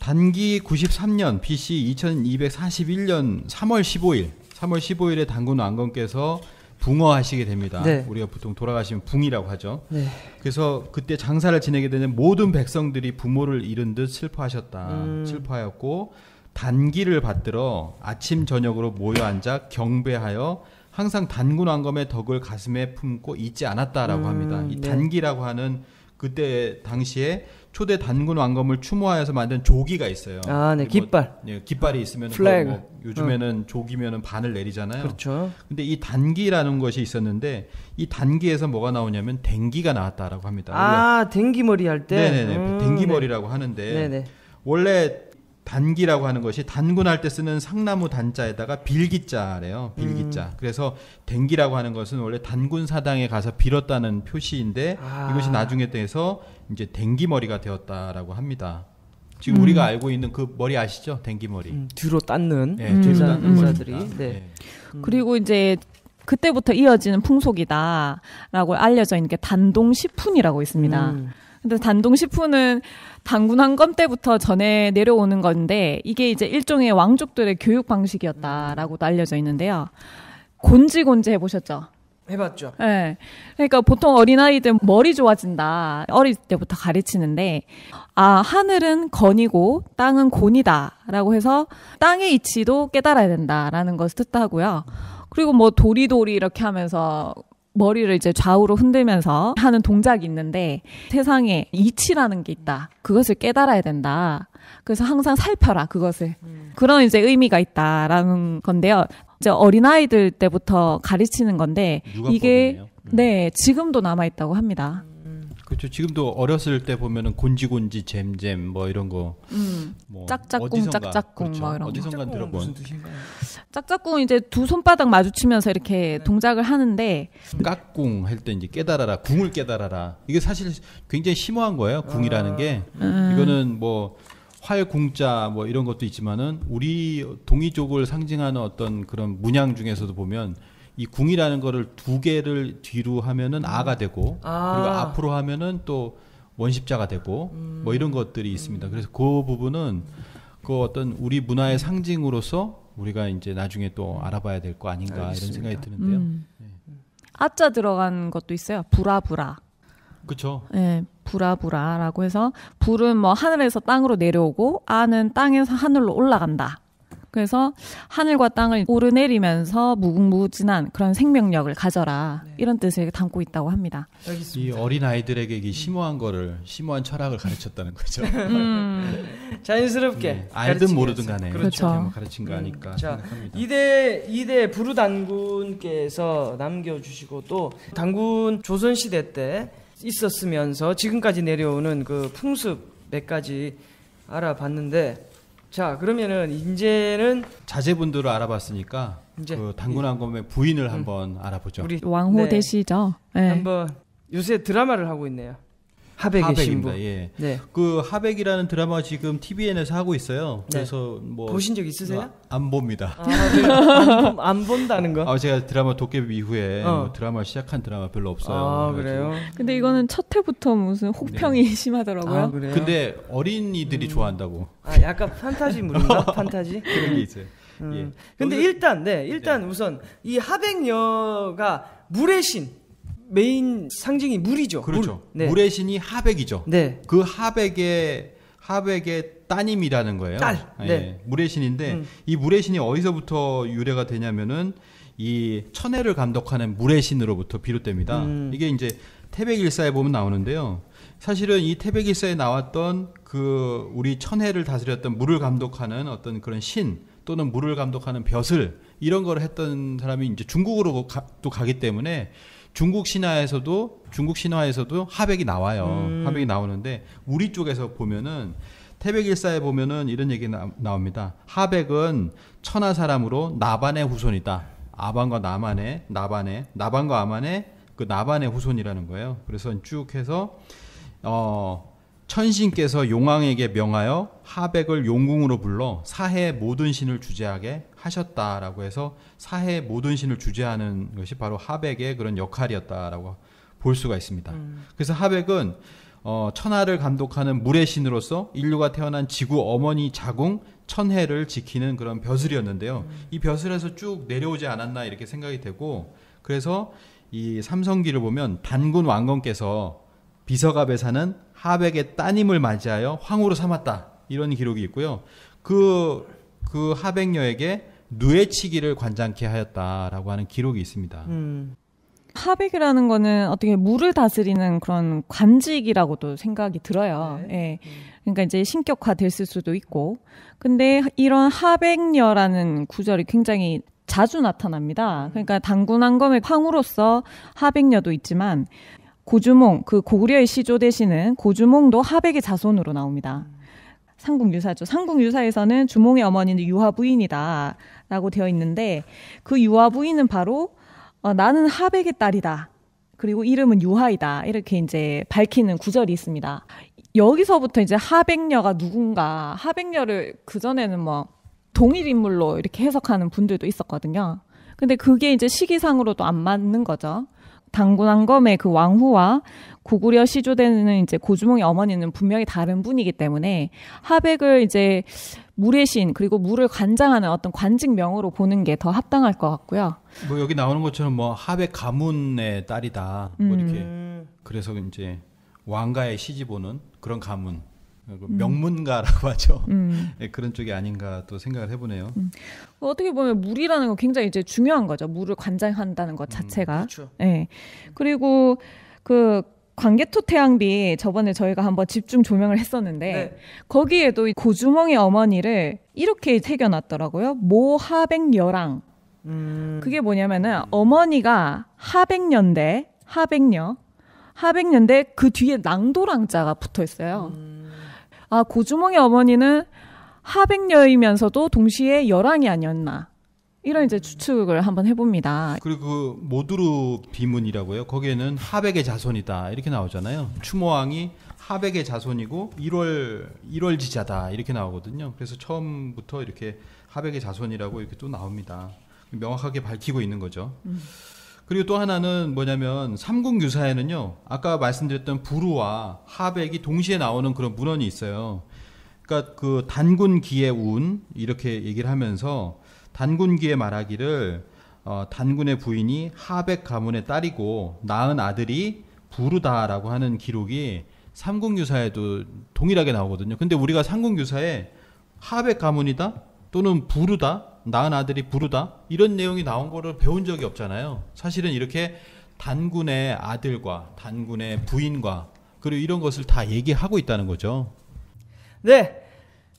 [SPEAKER 3] 단기 93년 BC 2241년 3월 15일 3월 15일에 단군 왕건께서 붕어하시게 됩니다. 네. 우리가 보통 돌아가시면 붕이라고 하죠. 네. 그래서 그때 장사를 지내게 되는 모든 백성들이 부모를 잃은 듯 슬퍼하셨다. 음. 슬퍼하였고 단기를 받들어 아침 저녁으로 모여 앉아 경배하여 항상 단군 왕검의 덕을 가슴에 품고 잊지 않았다라고 음. 합니다. 이 네. 단기라고 하는 그때 당시에 초대 단군 왕검을 추모하여서 만든 조기가 있어요. 아, 네, 뭐 깃발. 뭐, 예, 깃발이 있으면 플래그. 뭐 요즘에는 어. 조기면은 반을 내리잖아요. 그렇죠. 근데 이 단기라는 것이 있었는데 이 단기에서 뭐가 나오냐면 댕기가 나왔다라고 합니다. 아,
[SPEAKER 2] 댕기머리 할 때. 네네네. 음, 댕기머리라고
[SPEAKER 3] 하는데. 네. 네네. 원래 단기라고 하는 것이 단군할 때 쓰는 상나무 단자에다가 빌기자래요. 빌기자. 음. 그래서 댕기라고 하는 것은 원래 단군 사당에 가서 빌었다는 표시인데 아. 이것이 나중에 돼서 이제 댕기머리가 되었다라고 합니다. 지금 음. 우리가 알고 있는 그 머리 아시죠? 댕기머리. 음, 뒤로 닦는 네, 네. 네, 음. 뒤로 닦는 의사들이. 네. 네.
[SPEAKER 4] 그리고 이제 그때부터 이어지는 풍속이다라고 알려져 있는 게 단동시푼이라고 있습니다. 음. 근데 단동 시푸는 단군 한검 때부터 전해 내려오는 건데 이게 이제 일종의 왕족들의 교육 방식이었다라고도 알려져 있는데요. 곤지곤지 해보셨죠? 해봤죠. 네. 그러니까 보통 어린아이들 머리 좋아진다. 어릴 때부터 가르치는데, 아, 하늘은 건이고, 땅은 곤이다. 라고 해서, 땅의 이치도 깨달아야 된다. 라는 것을 뜻하고요. 그리고 뭐 도리도리 이렇게 하면서 머리를 이제 좌우로 흔들면서 하는 동작이 있는데 세상에 이치라는 게 있다. 그것을 깨달아야 된다. 그래서 항상 살펴라 그것을. 음. 그런 이제 의미가 있다라는 건데요. 이제 어린아이들 때부터 가르치는 건데 이게 음. 네, 지금도 남아 있다고 합니다.
[SPEAKER 3] 그렇죠. 지금도 어렸을 때 보면은 곤지곤지 잼잼 뭐 이런 거. 음. 뭐 짝짝꿍 짝짝꿍 그렇죠. 뭐 이런 어디선가 거. 들어본.
[SPEAKER 4] 짝짝꿍 이제 두 손바닥 마주치면서 이렇게 네. 동작을 하는데
[SPEAKER 3] 깍꿍 할때 이제 깨달아라 궁을 깨달아라 이게 사실 굉장히 심오한 거예요. 궁이라는 게 아. 음. 이거는 뭐 활궁자 뭐 이런 것도 있지만은 우리 동이족을 상징하는 어떤 그런 문양 중에서도 보면 이 궁이라는 거를 두 개를 뒤로 하면은 아가 되고 아. 그리고 앞으로 하면은 또 원십자가 되고 음. 뭐 이런 음. 것들이 있습니다. 음. 그래서 그 부분은 그 어떤 우리 문화의 상징으로서 우리가 이제 나중에 또 알아봐야 될 거 아닌가 알겠습니다. 이런 생각이
[SPEAKER 1] 드는데요.
[SPEAKER 4] 음. 네. 아자 들어간 것도 있어요. 부라부라. 그렇죠. 네, 부라부라라고 해서 불은 뭐 하늘에서 땅으로 내려오고 아는 땅에서 하늘로 올라간다. 그래서 하늘과 땅을 오르내리면서 무궁무진한 그런 생명력을 가져라 네. 이런 뜻을 담고 있다고 합니다.
[SPEAKER 3] 알겠습니다. 이 어린 아이들에게 이 심오한 거를 심오한 철학을 가르쳤다는 거죠. 음.
[SPEAKER 4] 자연스럽게
[SPEAKER 3] 네. 알든 모르든 간에 그렇죠. 뭐 가르친 거 아니까 음. 자,
[SPEAKER 2] 이대 이대 부르 단군께서 남겨주시고 또 단군 조선 시대 때 있었으면서 지금까지 내려오는 그 풍습 몇 가지
[SPEAKER 3] 알아봤는데 자 그러면은 이제는 자제분들을 알아봤으니까 이제 그단군왕 검의 부인을 한번 알아보죠. 우리 왕후 네.
[SPEAKER 4] 되시죠. 네. 한번
[SPEAKER 2] 요새 드라마를 하고 있네요.
[SPEAKER 3] 하백의 하백입니다. 신부. 예. 네. 그 하백이라는 드라마 지금 TVN에서 하고 있어요. 네. 그래서 뭐 보신 적 있으세요? 아, 안 봅니다. 아, 네. 안, 안, 본다는 거? 아, 제가 드라마 도깨비 이후에 어. 뭐 드라마 시작한 드라마 별로 없어요. 아, 그래요?
[SPEAKER 4] 근데 이거는 첫 회부터 무슨 혹평이 네. 심하더라고요. 아, 그래요?
[SPEAKER 3] 근데 어린이들이 음. 좋아한다고. 아, 약간
[SPEAKER 2] 판타지물인가?
[SPEAKER 3] 판타지? 그런 게 있어요. 음. 예. 근데 여기
[SPEAKER 2] 일단, 네, 일단 네. 우선 이 하백녀가 물의 신, 메인
[SPEAKER 3] 상징이 물이죠. 그렇죠. 물. 네. 물의 신이 하백이죠. 네. 그 하백의 하백의 따님이라는 거예요. 딸. 예, 네. 물의 신인데 음. 이 물의 신이 어디서부터 유래가 되냐면은 이 천해를 감독하는 물의 신으로부터 비롯됩니다. 음. 이게 이제 태백일사에 보면 나오는데요. 사실은 이 태백일사에 나왔던 그 우리 천해를 다스렸던 물을 감독하는 어떤 그런 신 또는 물을 감독하는 벼슬 이런 걸 했던 사람이 이제 중국으로 가, 또 가기 때문에 중국 신화에서도 중국 신화에서도 하백이 나와요. 음. 하백이 나오는데 우리 쪽에서 보면은 태백일사에 보면은 이런 얘기 나, 나옵니다. 하백은 천하 사람으로 나반의 후손이다. 아반과 나만의 나반의 나반과 아만의 그 나반의 후손이라는 거예요. 그래서 쭉 해서 어 천신께서 용왕에게 명하여 하백을 용궁으로 불러 사해 모든 신을 주재하게 하셨다라고 해서 사해 모든 신을 주재하는 것이 바로 하백의 그런 역할이었다라고 볼 수가 있습니다. 음. 그래서 하백은 어, 천하를 감독하는 물의 신으로서 인류가 태어난 지구 어머니 자궁 천해를 지키는 그런 벼슬이었는데요. 음. 이 벼슬에서 쭉 내려오지 않았나 이렇게 생각이 되고 그래서 이 삼성기를 보면 단군 왕건께서 비서갑에 사는 하백의 따님을 맞이하여 황후로 삼았다. 이런 기록이 있고요. 그, 그 하백녀에게 누에치기를 관장케 하였다라고 하는 기록이 있습니다. 음.
[SPEAKER 4] 하백이라는 거는 어떻게 물을 다스리는 그런 관직이라고도 생각이 들어요. 네. 예. 음. 그러니까 이제 신격화 됐을 수도 있고. 근데 이런 하백녀라는 구절이 굉장히 자주 나타납니다. 음. 그러니까 당군 한검의 황후로서 하백녀도 있지만 고주몽 그 고구려의 시조 대신은 고주몽도 하백의 자손으로 나옵니다. 상궁유사죠. 상궁유사에서는 주몽의 어머니는 유화부인이다라고 되어 있는데 그 유화부인은 바로 어, 나는 하백의 딸이다. 그리고 이름은 유하이다. 이렇게 이제 밝히는 구절이 있습니다. 여기서부터 이제 하백녀가 누군가 하백녀를 그전에는 뭐 동일 인물로 이렇게 해석하는 분들도 있었거든요. 근데 그게 이제 시기상으로도 안 맞는 거죠. 당군왕검의 그 왕후와 고구려 시조되는 이제 고주몽의 어머니는 분명히 다른 분이기 때문에 하백을 이제 물의 신 그리고 물을 관장하는 어떤 관직명으로 보는 게 더 합당할 것 같고요.
[SPEAKER 3] 뭐 여기 나오는 것처럼 뭐 하백 가문의 딸이다. 뭐 이렇게 음. 그래서 이제 왕가에 시집오는 그런 가문. 그 음. 명문가라고 하죠. 음. 예, 그런 쪽이 아닌가 또 생각을 해보네요. 음.
[SPEAKER 4] 그 어떻게 보면 물이라는 건 굉장히 이제 중요한 거죠. 물을 관장한다는 것 음, 자체가. 음, 그렇죠. 네. 그리고 그 광개토 태양비 저번에 저희가 한번 집중 조명을 했었는데 네. 거기에도 이 고주몽의 어머니를 이렇게 새겨놨더라고요. 모하백여랑. 음. 그게 뭐냐면은 어머니가 하백년대, 하백녀, 하백년대 그 뒤에 낭도랑자가 붙어 있어요. 아, 고주몽의 어머니는 하백녀이면서도 동시에 열왕이 아니었나. 이런 이제 추측을 한번 해봅니다.
[SPEAKER 3] 그리고 그 모두루 비문이라고요. 거기에는 하백의 자손이다 이렇게 나오잖아요. 추모왕이 하백의 자손이고 1월 1월 지자다 이렇게 나오거든요. 그래서 처음부터 이렇게 하백의 자손이라고 이렇게 또 나옵니다. 명확하게 밝히고 있는 거죠. 음. 그리고 또 하나는 뭐냐면 삼국 유사에는요. 아까 말씀드렸던 부루와 하백이 동시에 나오는 그런 문헌이 있어요. 그러니까 그 단군기의 운 이렇게 얘기를 하면서 단군기의 말하기를 어, 단군의 부인이 하백 가문의 딸이고 낳은 아들이 부르다라고 하는 기록이 삼국유사에도 동일하게 나오거든요. 근데 우리가 삼국유사에 하백 가문이다 또는 부르다 낳은 아들이 부르다 이런 내용이 나온 거를 배운 적이 없잖아요. 사실은 이렇게 단군의 아들과 단군의 부인과 그리고 이런 것을 다 얘기하고 있다는 거죠. 네.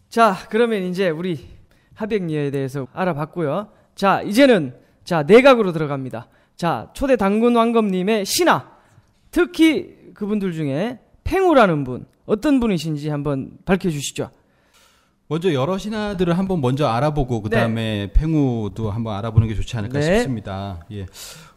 [SPEAKER 3] 자, 그러면 이제 우리 하백리에 대해서 알아봤고요. 자,
[SPEAKER 2] 이제는 자, 내각으로 들어갑니다. 자, 초대 단군 왕검님의 신하 특히 그분들 중에 팽우라는 분 어떤 분이신지 한번 밝혀 주시죠.
[SPEAKER 3] 먼저 여러 신화들을 한번 먼저 알아보고 네. 그다음에 네. 팽우도 한번 알아보는 게 좋지 않을까 네. 싶습니다. 예.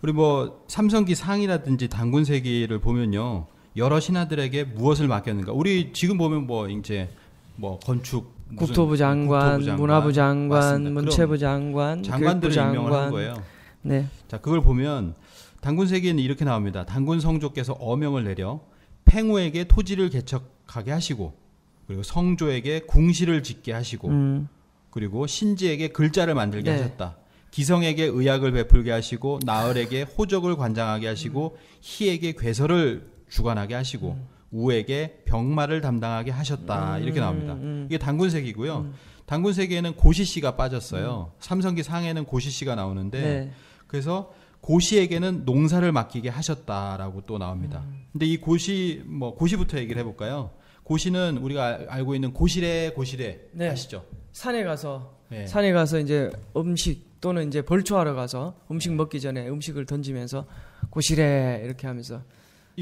[SPEAKER 3] 우리 뭐 삼성기 상이라든지 단군세기를 보면요. 여러 신하들에게 무엇을 맡겼는가? 우리 지금 보면 뭐 이제 뭐 건축 국토부 장관, 국토부 장관 문화부 장관, 맞습니다. 문체부 장관, 장관들을 임명한 거예요. 네. 자, 그걸 보면 단군세기는 이렇게 나옵니다. 단군 성조께서 어명을 내려 팽우에게 토지를 개척하게 하시고 그리고 성조에게 궁시를 짓게 하시고 음. 그리고 신지에게 글자를 만들게 네. 하셨다. 기성에게 의학을 베풀게 하시고 나을에게 호적을 관장하게 하시고 희에게 괴설을 주관하게 하시고 음. 우에게 병마를 담당하게 하셨다. 음. 이렇게 나옵니다. 음. 이게 단군색이고요. 단군색에는 음. 고시씨가 빠졌어요. 음. 삼성기 상에는 고시씨가 나오는데 네. 그래서 고시에게는 농사를 맡기게 하셨다라고 또 나옵니다. 근데 이 고시 뭐 고시부터 얘기를 해볼까요? 고시는 우리가 알고 있는 고시래 고시래 네. 아시죠?
[SPEAKER 2] 산에 가서 네.
[SPEAKER 3] 산에 가서 이제 음식 또는 이제
[SPEAKER 2] 벌초하러 가서 음식 네. 먹기 전에 음식을 던지면서 고시래 이렇게 하면서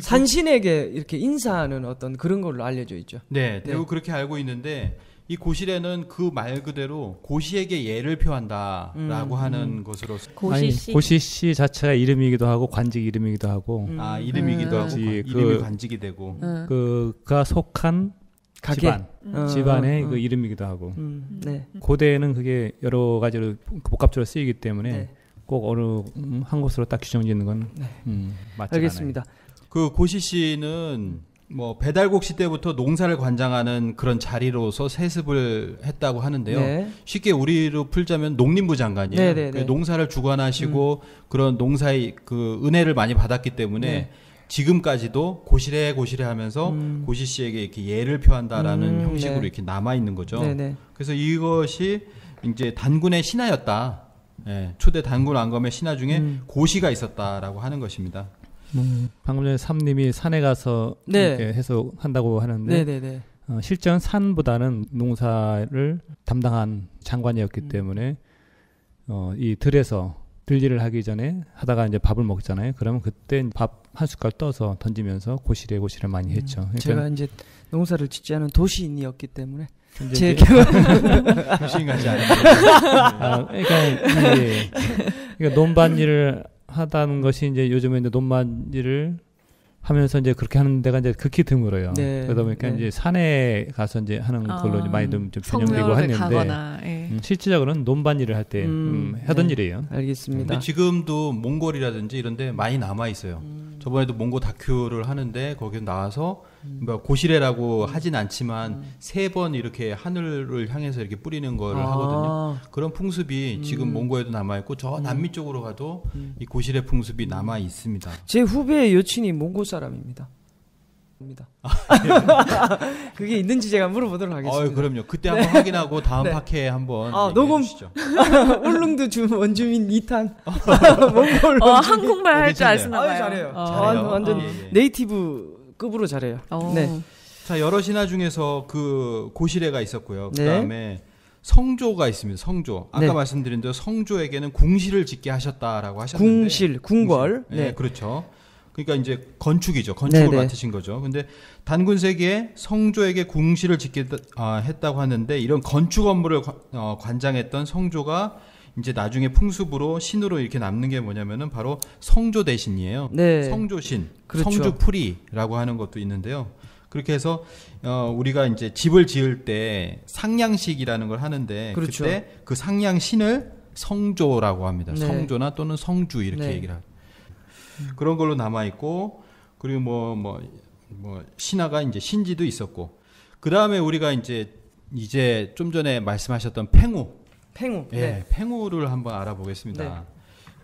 [SPEAKER 2] 산신에게 이렇게 인사하는 어떤 그런 걸로 알려져 있죠. 네, 대우 네.
[SPEAKER 3] 그렇게 알고 있는데 이고시래는그말 그대로 고시에게 예를 표한다라고 음, 하는 음. 것으로 고시 씨 아니, 고시
[SPEAKER 1] 씨 자체가 이름이기도 하고 관직 이름이기도 하고 음. 아 이름이기도 하고 음. 그, 이름이 관직이 되고 음. 그가 속한 가게? 집안 음. 집안의 음. 그 이름이기도 하고 음. 네. 고대에는 그게 여러 가지로 그 복합적으로 쓰이기 때문에 네. 꼭 어느 음, 한 곳으로 딱 규정짓는 건 네. 맞지 알습니다그
[SPEAKER 3] 고시 씨는 뭐배달곡 시대부터 농사를 관장하는 그런 자리로서 세습을 했다고 하는데요. 네. 쉽게 우리로 풀자면 농림부 장관이에요. 네, 네, 네. 그 농사를 주관하시고 음. 그런 농사의 그 은혜를 많이 받았기 때문에 네. 지금까지도 고시래 고시래 하면서 음. 고시 씨에게 이렇게 예를 표한다라는 음, 네. 형식으로 이렇게 남아 있는 거죠. 그래서 이것이 이제 단군의 신하였다. 예, 초대 단군 왕검의 신하 중에 음. 고시가 있었다라고 하는 것입니다.
[SPEAKER 1] 음, 방금 전에 삼님이 산에 가서 네. 이렇게 해서 한다고 하는데 네네네. 어, 실전 산보다는 농사를 담당한 장관이었기 음. 때문에 어, 이 들에서 들일을 하기 전에 하다가 이제 밥을 먹잖아요. 그러면 그때 밥 한 숟갈 떠서 던지면서 고시래 고시를 많이 음. 했죠. 그러니까 제가
[SPEAKER 2] 이제 농사를 짓지 않은 도시인이었기 때문에 제 경험 도시인 같지 않아요. 그러니까, 이,
[SPEAKER 1] 그러니까 논밭 일을 하다는 것이 이제 요즘에 이제 논만지를 하면서 이제 그렇게 하는 데가 이제 극히 드물어요. 네, 그러다 보니까 네. 이제 산에 가서 이제 하는 아, 걸로 아, 이제 많이 좀, 좀 변형되고 했는데 예. 음, 실질적으로는 논반 일을 할 때 음, 음, 네. 하던 네, 일이에요. 알겠습니다. 근데
[SPEAKER 3] 지금도 몽골이라든지 이런 데 많이 남아 있어요. 음. 저번에도 몽고 다큐를 하는데 거기서 나와서 음. 뭐 고시래라고 하진 않지만 음. 세번 이렇게 하늘을 향해서 이렇게 뿌리는 거를 아. 하거든요. 그런 풍습이 음. 지금 몽고에도 남아 있고 저 음. 남미 음. 쪽으로 가도 음. 이 고시래 풍습이 남아 있습니다.
[SPEAKER 2] 제 후배의 여친이 몽고 사람입니다. 아, 예. 그게 있는지 제가 물어보도록 하겠습니다. 어, 그럼요. 그때 한번 네. 확인하고 다음 네. 파에 한번 아, 녹음 울릉도 주 원주민 2탄 몽골 어, 어 한국말 할줄 어, 아시나봐요. 잘해요. 아, 잘해요. 완전 아, 예, 예.
[SPEAKER 3] 네이티브 급으로 잘해요. 오. 어. 네. 자 여러 신화 중에서 그 고시래가 있었고요. 네. 그다음에 네. 성조가 있습니다. 성조. 아까 네. 말씀드린 대로 성조에게는 궁실을 짓게 하셨다라고 하셨는데 궁실, 궁궐. 궁실. 네. 네, 그렇죠. 그러니까 이제 건축이죠. 건축을 네네. 네. 맡으신 거죠. 근데 단군 세계에 성조에게 궁실을 짓게 아, 했다고 하는데 이런 건축 업무를 어, 관장했던 성조가 이제 나중에 풍습으로 신으로 이렇게 남는 게 뭐냐면은 바로 성조 대신이에요. 네. 성조신, 그렇죠. 성조풀이라고 하는 것도 있는데요. 그렇게 해서 어 우리가 이제 집을 지을 때 상양식이라는 걸 하는데 그렇죠. 그때 그 상양신을 성조라고 합니다. 네. 성조나 또는 성주 이렇게 네. 얘기를 합니다. 그런 걸로 남아 있고 그리고 뭐뭐뭐 뭐, 뭐 신화가 이제 신지도 있었고 그 다음에 우리가 이제 이제 좀 전에 말씀하셨던 팽우 팽우. 예, 네. 팽우를 한번 알아보겠습니다.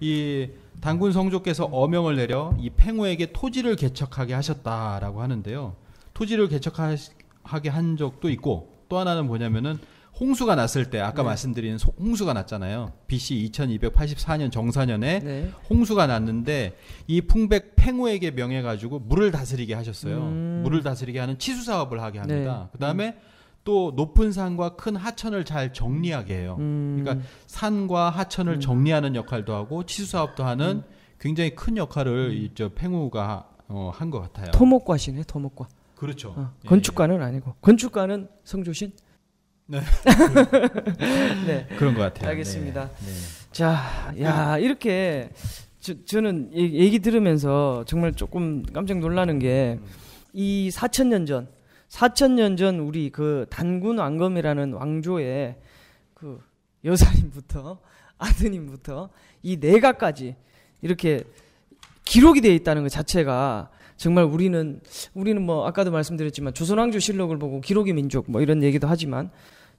[SPEAKER 3] 네. 이단군 성조께서 어명을 내려 이 팽우에게 토지를 개척하게 하셨다라고 하는데요. 토지를 개척하게 한 적도 있고 또 하나는 뭐냐면은 홍수가 났을 때 아까 네. 말씀드린 홍수가 났잖아요. BC 2284년 정사년에 네. 홍수가 났는데 이 풍백 팽우에게 명해 가지고 물을 다스리게 하셨어요. 음. 물을 다스리게 하는 치수 사업을 하게 합니다. 네. 그다음에 음. 또 높은 산과 큰 하천을 잘 정리하게 해요. 음. 그러니까 산과 하천을 음. 정리하는 역할도 하고 치수 사업도 하는 음. 굉장히 큰 역할을 음. 이저 팽우가 어, 한것 같아요.
[SPEAKER 2] 토목과시네, 토목과. 그렇죠. 어, 예. 건축가는 예. 아니고
[SPEAKER 3] 건축가는
[SPEAKER 2] 성조신. 네. 네. 그런 것 같아요. 알겠습니다. 네. 네. 자, 야 이렇게 저, 저는 얘기 들으면서 정말 조금 깜짝 놀라는 게이 음. 4천 년 전. 사천 년전 우리 그 단군 왕검이라는 왕조의 그 여사님부터 아드님부터 이 내가까지 이렇게 기록이 되어 있다는 것 자체가 정말 우리는 우리는 뭐 아까도 말씀드렸지만 조선왕조 실록을 보고 기록의 민족 뭐 이런 얘기도 하지만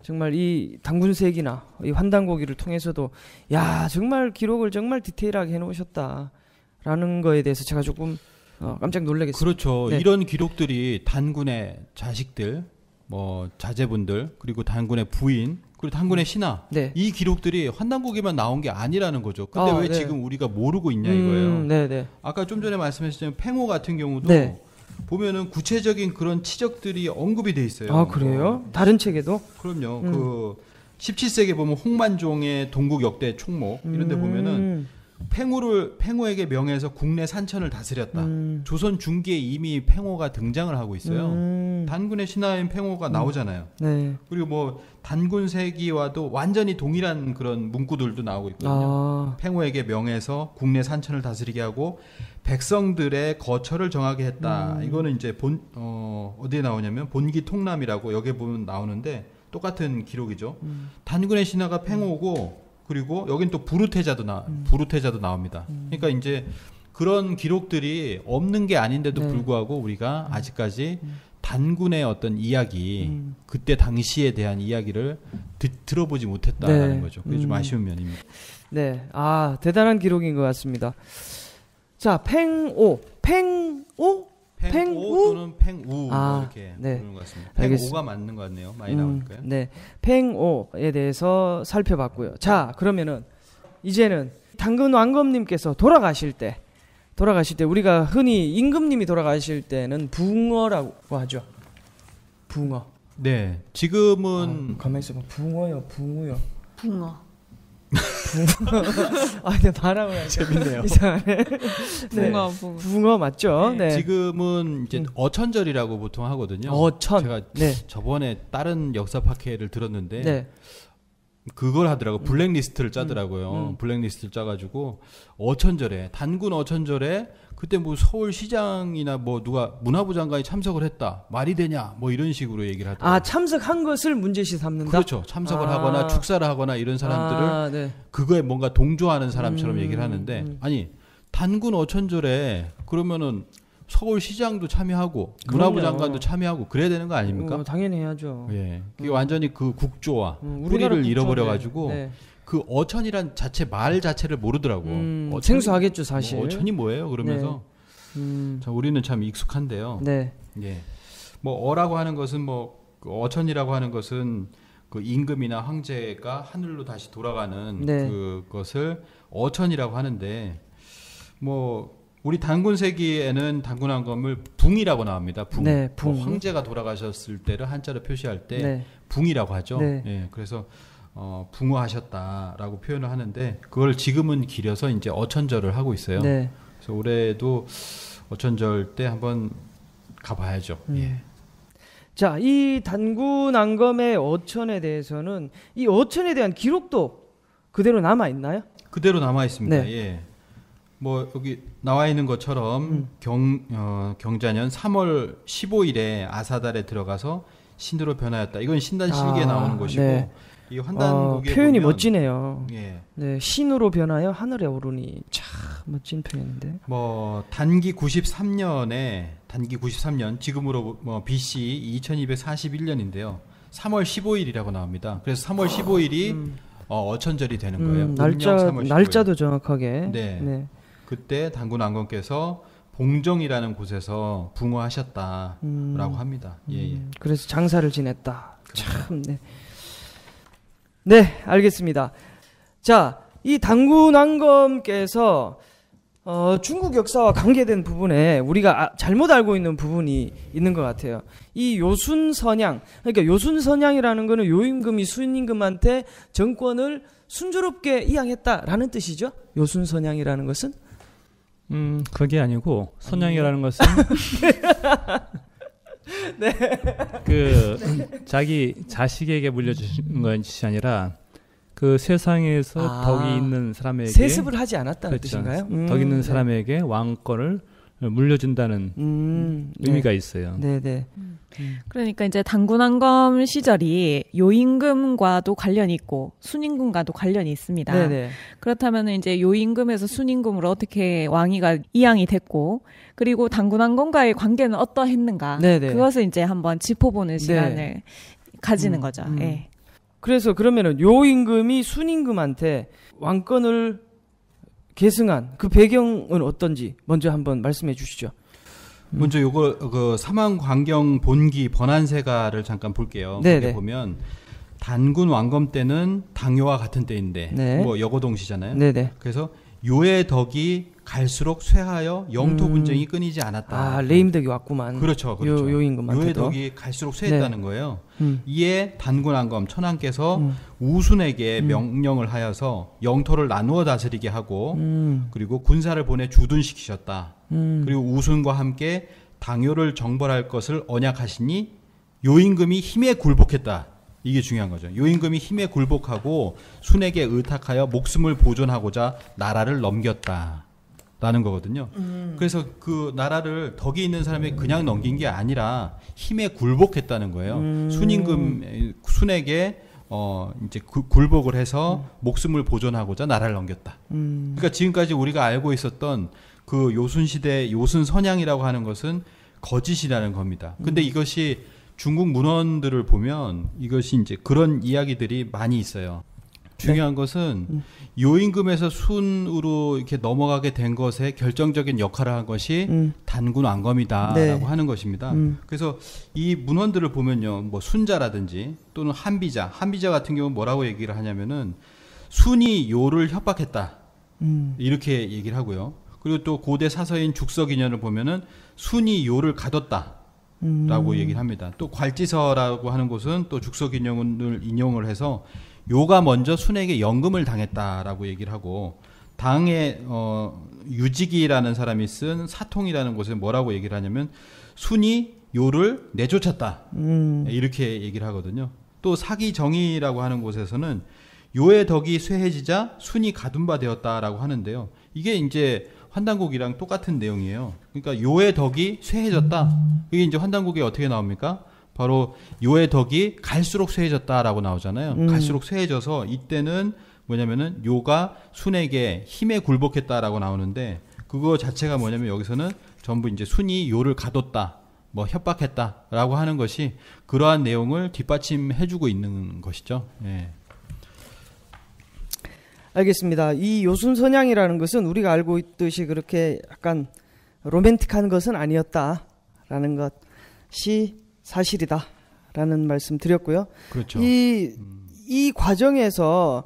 [SPEAKER 2] 정말 이 당군색이나 이 환단고기를 통해서도 야 정말 기록을 정말 디테일하게 해놓으셨다라는 거에 대해서 제가 조금 어,
[SPEAKER 3] 깜짝 놀라겠습니다. 그렇죠. 네. 이런 기록들이 단군의 자식들, 뭐 자제분들, 그리고 단군의 부인, 그리고 단군의 음. 신하 네. 이 기록들이 환단고기만 나온 게 아니라는 거죠. 근데 아, 왜 네. 지금 우리가 모르고 있냐 이거예요. 음, 네, 네. 아까 좀 전에 말씀하셨지 팽호 같은 경우도 네. 보면은 구체적인 그런 치적들이 언급이 돼 있어요. 아 그래요? 어. 다른 책에도? 그럼요. 음. 그 17세기 보면 홍만종의 동국 역대 총목 이런데 보면은. 음. 팽호를 팽호에게 명해서 국내 산천을 다스렸다. 음. 조선 중기에 이미 팽호가 등장을 하고 있어요. 음. 단군의 신하인 팽호가 음. 나오잖아요. 네. 그리고 뭐 단군 세기와도 완전히 동일한 그런 문구들도 나오고 있거든요. 아. 팽호에게 명해서 국내 산천을 다스리게 하고 백성들의 거처를 정하게 했다. 음. 이거는 이제 본 어, 어디에 나오냐면 본기 통남이라고 여기 보면 나오는데 똑같은 기록이죠. 음. 단군의 신하가 팽호고 그리고 여긴 또 부르테자도 나 음. 부르테자도 나옵니다. 음. 그러니까 이제 그런 기록들이 없는 게 아닌데도 네. 불구하고 우리가 음. 아직까지 음. 단군의 어떤 이야기 음. 그때 당시에 대한 이야기를 듣, 들어보지 못했다라는 네. 거죠. 그게 좀 음. 아쉬운 면입니다.
[SPEAKER 2] 네, 아 대단한 기록인 것 같습니다. 자, 팽오, 팽오
[SPEAKER 3] 팽, 팽우 또는 팽우 뭐 아, 이렇게 네. 부르는 것 같습니다. 팽오가 맞는 것 같네요. 많이 음, 나오니까요.
[SPEAKER 2] 네, 팽오에 대해서 살펴봤고요. 자, 그러면은 이제는 당근 왕검님께서 돌아가실 때 돌아가실 때 우리가 흔히 임금님이 돌아가실 때는 붕어라고 하죠. 붕어. 네. 지금은 아, 가만 있어봐. 붕어요, 붕어요. 붕어. 아, 근데 바람을 하니까 재밌네요. 이상하네. 붕어, 붕어. 네. 붕어 맞죠? 네. 네.
[SPEAKER 3] 지금은 이제 음. 어천절이라고 보통 하거든요. 어천. 제가 네. 저번에 다른 역사 파케를 들었는데 네. 그걸 하더라고 음. 블랙리스트를 짜더라고요. 음. 음. 블랙리스트를 짜가지고 어천절에 단군 어천절에 그때 뭐 서울시장이나 뭐 누가 문화부 장관이 참석을 했다 말이 되냐 뭐 이런 식으로 얘기를 하더라고요. 아
[SPEAKER 2] 참석한 것을 문제시 삼는다. 그렇죠. 참석을 아. 하거나 축사를
[SPEAKER 3] 하거나 이런 사람들을 아, 네. 그거에 뭔가 동조하는 사람처럼 음, 얘기를 하는데 음. 아니 단군 어천절에 그러면은 서울시장도 참여하고 문화부 장관도 참여하고 그래야 되는 거 아닙니까? 어,
[SPEAKER 2] 당연히 해야죠.
[SPEAKER 3] 예, 음. 완전히 그 국조와 음, 뿌리를 국조, 잃어버려 가지고. 네. 네. 그 어천이란 자체 말 음. 자체를 모르더라고. 음, 어천이, 생소하겠죠 사실. 뭐 어천이 뭐예요? 그러면서 네. 음. 자, 우리는 참 익숙한데요. 네. 예. 뭐 어라고 하는 것은 뭐 그 어천이라고 하는 것은 그 임금이나 황제가 하늘로 다시 돌아가는 네. 그것을 어천이라고 하는데 뭐 우리 단군 세기에는 단군왕 검을 붕이라고 나옵니다. 붕. 네, 뭐 붕. 뭐 황제가 돌아가셨을 때를 한자로 표시할 때 네. 붕이라고 하죠. 네. 예, 그래서 어, 붕어하셨다라고 표현을 하는데 그걸 지금은 길여서 이제 어천절을 하고 있어요. 네. 그래서 올해도 어천절 때 한번 가봐야죠. 음. 예.
[SPEAKER 2] 자, 이 단군 안검의 어천에 대해서는 이 어천에 대한 기록도 그대로 남아 있나요?
[SPEAKER 3] 그대로 남아 있습니다. 네. 예. 뭐 여기 나와 있는 것처럼 음. 경 어, 경자년 3월 15일에 아사달에 들어가서 신으로 변하였다. 이건 신단실기에 아, 나오는 것이고 네. 이 환단곡의 어, 표현이
[SPEAKER 2] 멋지네요. 예. 네, 신으로 변하여 하늘에 오르니 참 멋진 표현인데.
[SPEAKER 3] 뭐 단기 93년에 단기 93년 지금으로 뭐 BC 2241년인데요. 3월 15일이라고 나옵니다. 그래서 3월 15일이 아, 음. 어, 천절이 되는 거예요. 음, 날짜 날짜도
[SPEAKER 2] 정확하게. 네. 네.
[SPEAKER 3] 그때 단군 왕건께서 봉정이라는 곳에서 붕어하셨다라고 음. 합니다. 예, 예. 음,
[SPEAKER 2] 그래서 장사를 지냈다. 그렇죠. 참, 네. 네, 알겠습니다. 자, 이 당군왕검께서 어, 중국 역사와 관계된 부분에 우리가 아, 잘못 알고 있는 부분이 있는 것 같아요. 이 요순선양, 그러니까 요순선양이라는 거는 요임금이 수임금한테 정권을 순조롭게 이양했다라는 뜻이죠.
[SPEAKER 1] 요순선양이라는 것은? 음, 그게 아니고 선양이라는 것은 네. 그 네. 자기 자식에게 물려주신 것이 아니라 그 세상에서 아, 덕이 있는 사람에게 세습을 하지 않았다는 그렇죠. 뜻인가요? 음, 덕 네. 있는 사람에게 왕권을 물려준다는 음, 네. 의미가 네. 있어요.
[SPEAKER 2] 네네. 음.
[SPEAKER 4] 음. 그러니까 이제 단군한검 시절이 요임금과도 관련이 있고 순임금과도 관련이 있습니다. 네네. 그렇다면 이제 요임금에서 순임금으로 어떻게 왕위가 이양이 됐고 그리고 단군한검과의 관계는 어떠했는가 네네. 네. 그것을 이제 한번 짚어보는 네. 시간을 네. 가지는 음, 거죠. 음. 예.
[SPEAKER 2] 그래서 그러면은 요임금이 순임금한테 왕권을
[SPEAKER 3] 계승한 그 배경은 어떤지 먼저 한번 말씀해 주시죠. 음. 먼저 요거 그 사망 광경 본기 번안세가를 잠깐 볼게요. 네네. 네. 보면 단군 왕검 때는 당요와 같은 때인데 네. 뭐 여고동시잖아요. 네네. 네. 그래서 요의 덕이 갈수록 쇠하여 영토 음. 분쟁이 끊이지 않았다. 아, 레임덕이 왔구만. 그렇죠. 그렇죠. 요, 요인 것만 요의 덕이 갈수록 쇠했다는 네. 거예요. 음. 이에 단군왕검 천황께서 음. 우순에게 음. 명령을 하여서 영토를 나누어 다스리게 하고 음. 그리고 군사를 보내 주둔시키셨다. 음. 그리고 우순과 함께 당효를 정벌할 것을 언약하시니 요인금이 힘에 굴복했다. 이게 중요한 거죠. 요인금이 힘에 굴복하고 순에게 의탁하여 목숨을 보존하고자 나라를 넘겼다. 라는 거거든요. 음. 그래서 그 나라를 덕이 있는 사람이 그냥 넘긴 게 아니라 힘에 굴복했다는 거예요. 음. 순임금 순에게 어 이제 구, 굴복을 해서 음. 목숨을 보존하고자 나라를 넘겼다. 음. 그러니까 지금까지 우리가 알고 있었던 그 요순 시대 요순 선양이라고 하는 것은 거짓이라는 겁니다. 음. 근데 이것이 중국 문헌들을 보면 이것이 이제 그런 이야기들이 많이 있어요. 중요한 네. 것은 음. 요임금에서 순으로 이렇게 넘어가게 된 것에 결정적인 역할을 한 것이 음. 단군 왕검이다라고 네. 하는 것입니다. 음. 그래서 이 문헌들을 보면요, 뭐 순자라든지 또는 한비자, 한비자 같은 경우 뭐라고 얘기를 하냐면은 순이 요를 협박했다 음. 이렇게 얘기를 하고요. 그리고 또 고대 사서인 죽서기년을 보면은 순이 요를 가뒀다. 라고 음. 얘기를 합니다. 또 괄지서라고 하는 곳은 또 죽서기념을 인용을 해서 요가 먼저 순에게 연금을 당했다라고 얘기를 하고 당의 어, 유지기라는 사람이 쓴 사통이라는 곳에 뭐라고 얘기를 하냐면 순이 요를 내쫓았다 음. 이렇게 얘기를 하거든요. 또 사기 정의라고 하는 곳에서는 요의 덕이 쇠해지자 순이 가둔바 되었다라고 하는데요. 이게 이제 환단국이랑 똑같은 내용이에요. 그러니까 요의 덕이 쇠해졌다. 이게 이제 환단국에 어떻게 나옵니까? 바로 요의 덕이 갈수록 쇠해졌다라고 나오잖아요. 음. 갈수록 쇠해져서 이때는 뭐냐면은 요가 순에게 힘에 굴복했다라고 나오는데 그거 자체가 뭐냐면 여기서는 전부 이제 순이 요를 가뒀다. 뭐 협박했다라고 하는 것이 그러한 내용을 뒷받침해 주고 있는 것이죠. 예. 알겠습니다. 이 요순
[SPEAKER 2] 선양이라는 것은 우리가 알고 있듯이 그렇게 약간 로맨틱한 것은 아니었다라는 것이 사실이다라는 말씀 드렸고요. 그렇죠. 이, 음. 이 과정에서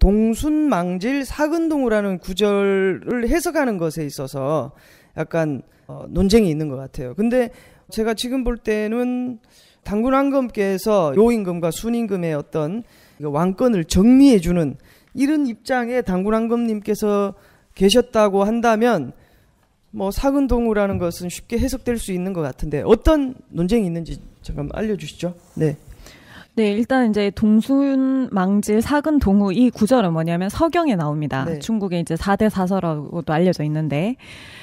[SPEAKER 2] 동순망질 사근동우라는 구절을 해석하는 것에 있어서 약간 어, 논쟁이 있는 것 같아요. 근데 제가 지금 볼 때는 당군왕검께서 요임금과 순임금의 어떤 왕권을 정리해주는 이런 입장에 당군왕검님께서 계셨다고 한다면 뭐 사근동우라는 것은 쉽게 해석될 수 있는 것 같은데
[SPEAKER 4] 어떤 논쟁이
[SPEAKER 2] 있는지 잠깐 알려주시죠.
[SPEAKER 4] 네. 네, 일단 이제 동순, 망질, 사근, 동우 이 구절은 뭐냐면 서경에 나옵니다. 네. 중국의 이제 4대 사서라고도 알려져 있는데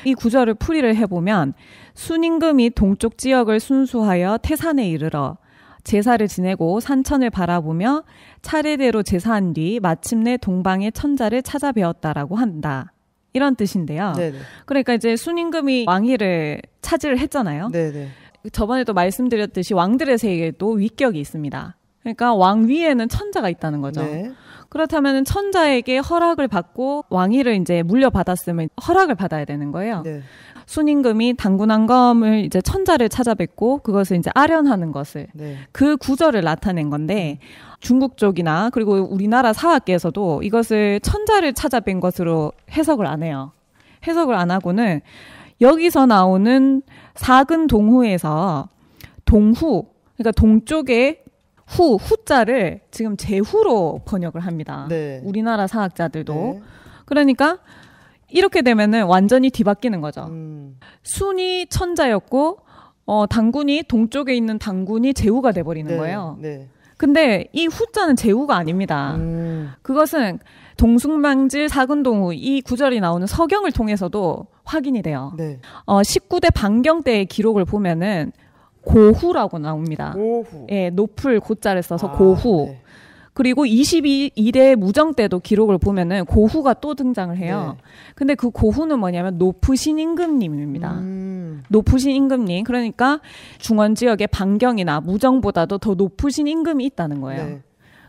[SPEAKER 4] 이 구절을 풀이를 해보면 순임금이 동쪽 지역을 순수하여 태산에 이르러 제사를 지내고 산천을 바라보며 차례대로 제사한 뒤 마침내 동방의 천자를 찾아뵈었다라고 한다. 이런 뜻인데요. 네네. 그러니까 이제 순임금이 왕위를 차지를 했잖아요. 네네. 저번에도 말씀드렸듯이 왕들의 세계도 에 위격이 있습니다. 그러니까 왕 위에는 천자가 있다는 거죠. 네. 그렇다면 천자에게 허락을 받고 왕위를 이제 물려받았으면 허락을 받아야 되는 거예요. 네. 순임금이 당군왕검을 이제 천자를 찾아뵙고 그것을 이제 아련하는 것을 네. 그 구절을 나타낸 건데 중국 쪽이나 그리고 우리나라 사학계에서도 이것을 천자를 찾아뵌 것으로 해석을 안 해요. 해석을 안 하고는 여기서 나오는 사근 동후에서 동후 그러니까 동쪽에 후 후자를 지금 제후로 번역을 합니다. 네. 우리나라 사학자들도 네. 그러니까 이렇게 되면은 완전히 뒤바뀌는 거죠. 음. 순이 천자였고 어 당군이 동쪽에 있는 당군이 제후가돼 버리는 네. 거예요. 네. 근데 이 후자는 제후가 아닙니다. 음. 그것은 동숭망질 사근동후 이 구절이 나오는 서경을 통해서도 확인이 돼요. 네. 어 19대 반경 때의 기록을 보면은 고후라고 나옵니다. 고후. 예, 높을 고자를 써서 아, 고후. 네. 그리고 2 2의 무정 때도 기록을 보면은 고후가 또 등장을 해요. 네. 근데 그 고후는 뭐냐면 높으신 임금님입니다. 음. 높으신 임금님. 그러니까 중원 지역의 반경이나 무정보다도 더 높으신 임금이 있다는 거예요. 네.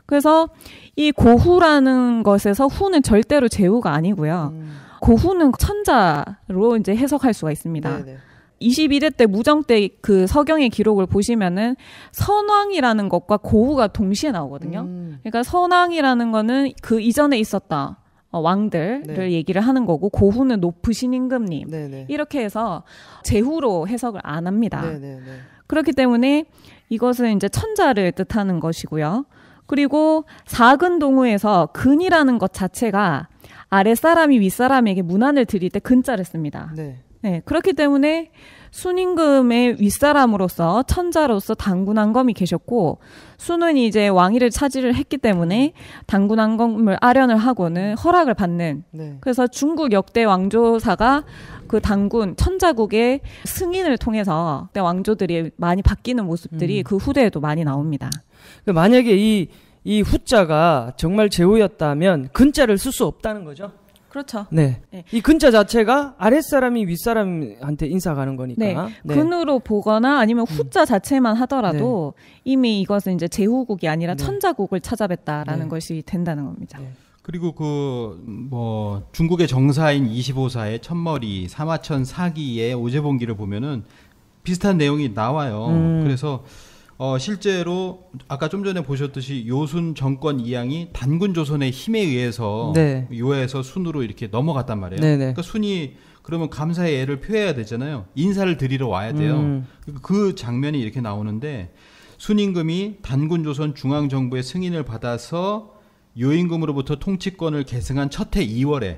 [SPEAKER 4] 그래서 이 고후라는 것에서 후는 절대로 제후가 아니고요. 음. 고후는 천자로 이제 해석할 수가 있습니다. 네, 네. 21회 때 무정 때 그 서경의 기록을 보시면은 선왕이라는 것과 고후가 동시에 나오거든요. 음. 그러니까 선왕이라는 거는 그 이전에 있었다. 어, 왕들을 네. 얘기를 하는 거고 고후는 높으신 임금님 네네. 이렇게 해서 제후로 해석을 안 합니다. 네네네. 네, 네. 그렇기 때문에 이것은 이제 천자를 뜻하는 것이고요. 그리고 작은 동우에서 근이라는 것 자체가 아랫사람이 윗사람에게 문안을 드릴 때 근자를 씁니다. 네. 네, 그렇기 때문에 순임금의 윗사람으로서 천자로서 당군왕검이 계셨고 순은 이제 왕위를 차지를 했기 때문에 당군왕검을 아련을 하고는 허락을 받는 네. 그래서 중국 역대 왕조사가 그 당군 천자국의 승인을 통해서 그때 왕조들이 많이 바뀌는 모습들이 음. 그 후대에도 많이 나옵니다. 그
[SPEAKER 2] 만약에 이 이 후자가 정말 제후였다면 근자를 쓸 수 없다는 거죠.
[SPEAKER 4] 그렇죠. 네. 네.
[SPEAKER 2] 이 근자 자체가 아랫사람이 윗사람한테 인사 가는 거니까. 네.
[SPEAKER 3] 네. 근으로
[SPEAKER 4] 보거나 아니면 음. 후자 자체만 하더라도 네. 이미 이것은 이제 제후국이 아니라 네. 천자국을 찾아뵀다라는 네. 것이 된다는 겁니다. 네.
[SPEAKER 3] 그리고 그 뭐 중국의 정사인 25사의 첫머리 사마천 사기의 오제봉기를 보면은 비슷한 내용이 나와요. 음. 그래서 어, 실제로 아까 좀 전에 보셨듯이 요순 정권 이양이 단군 조선의 힘에 의해서 네. 요에서 순으로 이렇게 넘어갔단 말이에요. 네네. 네. 그러니까 순이 그러면 감사의 애를 표해야 되잖아요. 인사를 드리러 와야 돼요. 음. 그러니까 그 장면이 이렇게 나오는데 순임금이 단군 조선 중앙 정부의 승인을 받아서 요임금으로부터 통치권을 계승한 첫해 2월에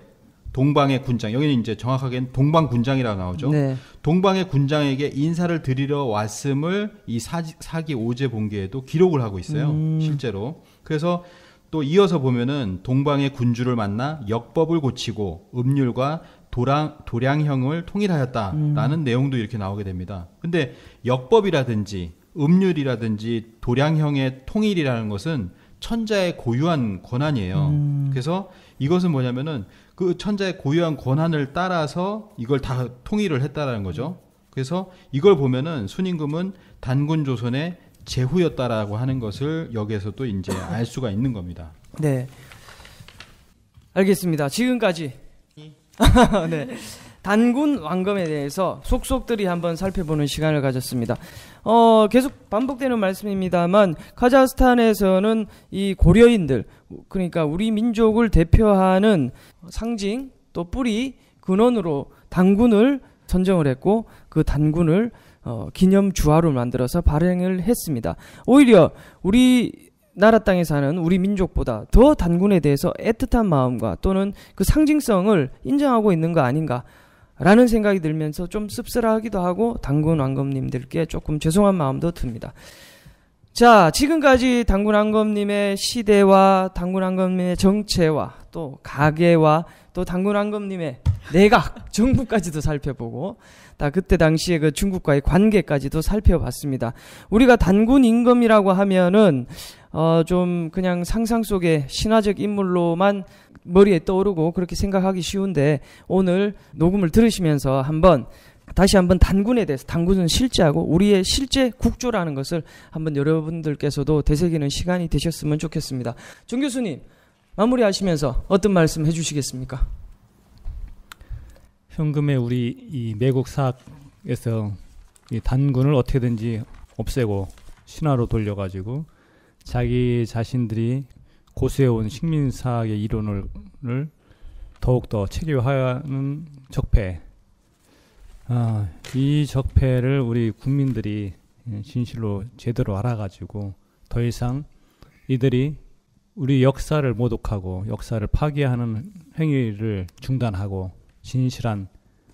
[SPEAKER 3] 동방의 군장 여기는 이제 정확하게는 동방 군장이라고 나오죠. 네. 동방의 군장에게 인사를 드리러 왔음을 이 사기, 사기 오제 본계에도 기록을 하고 있어요. 음. 실제로. 그래서 또 이어서 보면은 동방의 군주를 만나 역법을 고치고 음률과 도량, 도량형을 통일하였다라는 음. 내용도 이렇게 나오게 됩니다. 근데 역법이라든지 음률이라든지 도량형의 통일이라는 것은 천자의 고유한 권한이에요. 음. 그래서 이것은 뭐냐면은 그 천자의 고유한 권한을 따라서 이걸 다 통일을 했다라는 거죠. 그래서 이걸 보면은 순임금은 단군 조선의 제후였다라고 하는 것을 여기에서 또 이제 알 수가 있는 겁니다. 네. 알겠습니다. 지금까지.
[SPEAKER 2] 네. 단군 왕검에 대해서 속속들이 한번 살펴보는 시간을 가졌습니다. 어, 계속 반복되는 말씀입니다만 카자흐스탄에서는 이 고려인들 그러니까 우리 민족을 대표하는 상징 또 뿌리 근원으로 단군을 선정을 했고 그 단군을 어, 기념 주화로 만들어서 발행을 했습니다. 오히려 우리 나라 땅에 사는 우리 민족보다 더 단군에 대해서 애틋한 마음과 또는 그 상징성을 인정하고 있는 거 아닌가 라는 생각이 들면서 좀 씁쓸하기도 하고 당군 왕검님들께 조금 죄송한 마음도 듭니다. 자, 지금까지 당군 왕검님의 시대와 당군 왕검님의 정체와 또 가계와 또 당군 왕검님의 내각, 정부까지도 살펴보고 다 그때 당시에 그 중국과의 관계까지도 살펴봤습니다. 우리가 단군 임금이라고 하면은 어좀 그냥 상상 속의 신화적 인물로만 머리에 떠오르고 그렇게 생각하기 쉬운데 오늘 녹음을 들으시면서 한번 다시 한번 단군에 대해서 단군은 실제하고 우리의 실제 국조라는 것을 한번 여러분들께서도 되새기는 시간이 되셨으면 좋겠습니다. 정 교수님 마무리하시면서 어떤 말씀 해주시겠습니까?
[SPEAKER 1] 현금의 우리 이 매국 사학에서 이 단군을 어떻게든지 없애고 신화로 돌려가지고 자기 자신들이 고수해온 식민사학의 이론을 더욱더 체계화하는 적폐. 아, 이 적폐를 우리 국민들이 예, 진실로 제대로 알아가지고 더 이상 이들이 우리 역사를 모독하고 역사를 파괴하는 행위를 중단하고 진실한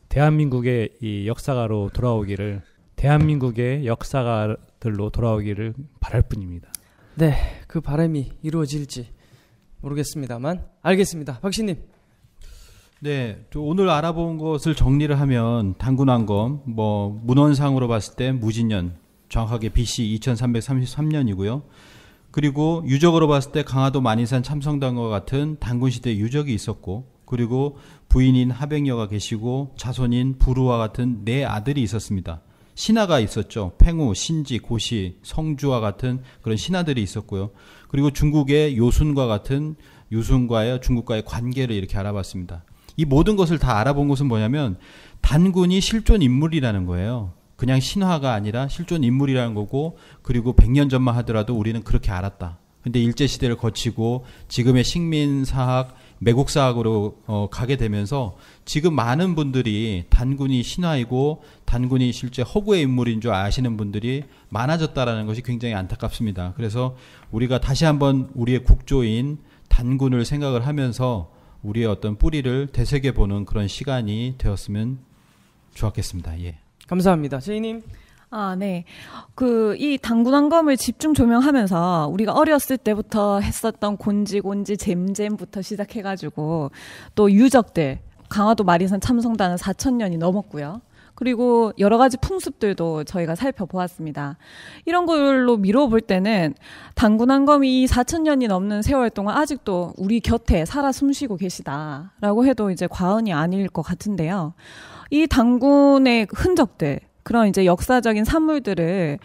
[SPEAKER 1] 대한민국의 이 역사가로 돌아오기를 대한민국의 역사가들로 돌아오기를 바랄 뿐입니다.
[SPEAKER 2] 네, 그 바람이 이루어질지 모르겠습니다만 알겠습니다. 박신님.
[SPEAKER 3] 네, 오늘 알아본 것을 정리를 하면 단군왕검, 뭐 문헌상으로 봤을 때 무진년, 정확하게 BC 2333년이고요. 그리고 유적으로 봤을 때 강화도 만인산 참성당과 같은 단군 시대 유적이 있었고, 그리고 부인인 하백녀가 계시고 자손인 부루와 같은 네 아들이 있었습니다. 신하가 있었죠. 팽우, 신지, 고시, 성주와 같은 그런 신하들이 있었고요. 그리고 중국의 요순과 같은 유순과의 중국과의 관계를 이렇게 알아봤습니다. 이 모든 것을 다 알아본 것은 뭐냐면 단군이 실존 인물이라는 거예요. 그냥 신화가 아니라 실존 인물이라는 거고 그리고 100년 전만 하더라도 우리는 그렇게 알았다. 근데 일제 시대를 거치고 지금의 식민 사학 매국 사학으로 어, 가게 되면서 지금 많은 분들이 단군이 신화이고 단군이 실제 허구의 인물인 줄 아시는 분들이 많아졌다라는 것이 굉장히 안타깝습니다. 그래서 우리가 다시 한번 우리의 국조인 단군을 생각을 하면서 우리의 어떤 뿌리를 되새겨 보는 그런 시간이 되었으면 좋았겠습니다. 예. 감사합니다.
[SPEAKER 4] 제이님. 아, 네. 그, 이 당구난검을 집중 조명하면서 우리가 어렸을 때부터 했었던 곤지곤지 잼잼부터 시작해가지고 또 유적들, 강화도 마리산 참성단은 4천년이 넘었고요. 그리고 여러 가지 풍습들도 저희가 살펴보았습니다. 이런 걸로 미뤄볼 때는 당구난검이 4천년이 넘는 세월 동안 아직도 우리 곁에 살아 숨쉬고 계시다라고 해도 이제 과언이 아닐 것 같은데요. 이 당군의 흔적들 그런 이제 역사적인 산물들을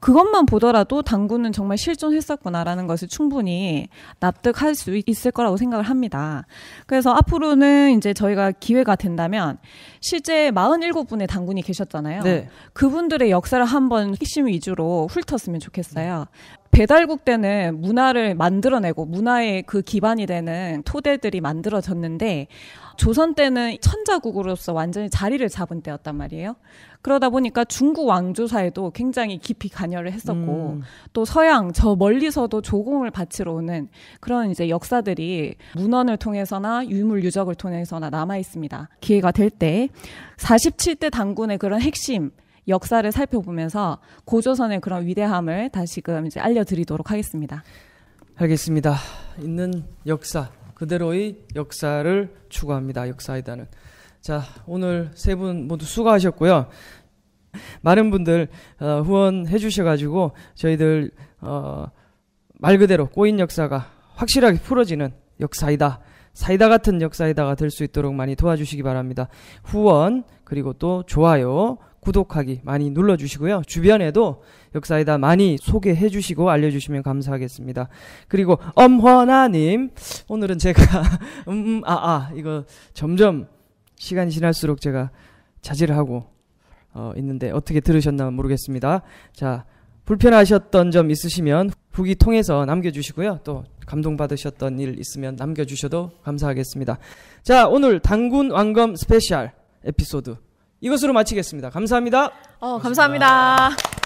[SPEAKER 4] 그것만 보더라도 당구는 정말 실존했었구나라는 것을 충분히 납득할 수 있을 거라고 생각을 합니다. 그래서 앞으로는 이제 저희가 기회가 된다면 실제 47분의 당군이 계셨잖아요. 네. 그분들의 역사를 한번 핵심 위주로 훑었으면 좋겠어요. 배달국 때는 문화를 만들어내고 문화의 그 기반이 되는 토대들이 만들어졌는데 조선 때는 천자국으로서 완전히 자리를 잡은 때였단 말이에요. 그러다 보니까 중국 왕조사에도 굉장히 깊이 관여를 했었고 음. 또 서양 저 멀리서도 조공을 바치러 오는 그런 이제 역사들이 문헌을 통해서나 유물 유적을 통해서나 남아 있습니다. 기회가 될 때 47대 당군의 그런 핵심 역사를 살펴보면서 고조선의 그런 위대함을 다시금 이제 알려드리도록 하겠습니다.
[SPEAKER 2] 알겠습니다. 있는 역사 그대로의 역사를 추구합니다. 역사이다는. 자 오늘 세 분 모두 수고하셨고요. 많은 분들 어, 후원해 주셔가지고 저희들 어, 말 그대로 꼬인 역사가 확실하게 풀어지는 역사이다. 사이다 같은 역사이다가 될 수 있도록 많이 도와주시기 바랍니다. 후원 그리고 또 좋아요 구독하기 많이 눌러주시고요. 주변에도 역사에다 많이 소개해 주시고 알려주시면 감사하겠습니다. 그리고 엄헌아님, 오늘은 제가, 음, 음, 아, 아, 이거 점점 시간이 지날수록 제가 자질를 하고 어, 있는데 어떻게 들으셨나 모르겠습니다. 자, 불편하셨던 점 있으시면 후기 통해서 남겨주시고요. 또 감동받으셨던 일 있으면 남겨주셔도 감사하겠습니다. 자, 오늘 당군 왕검 스페셜 에피소드 이것으로 마치겠습니다. 감사합니다.
[SPEAKER 4] 어, 감사합니다. 감사합니다.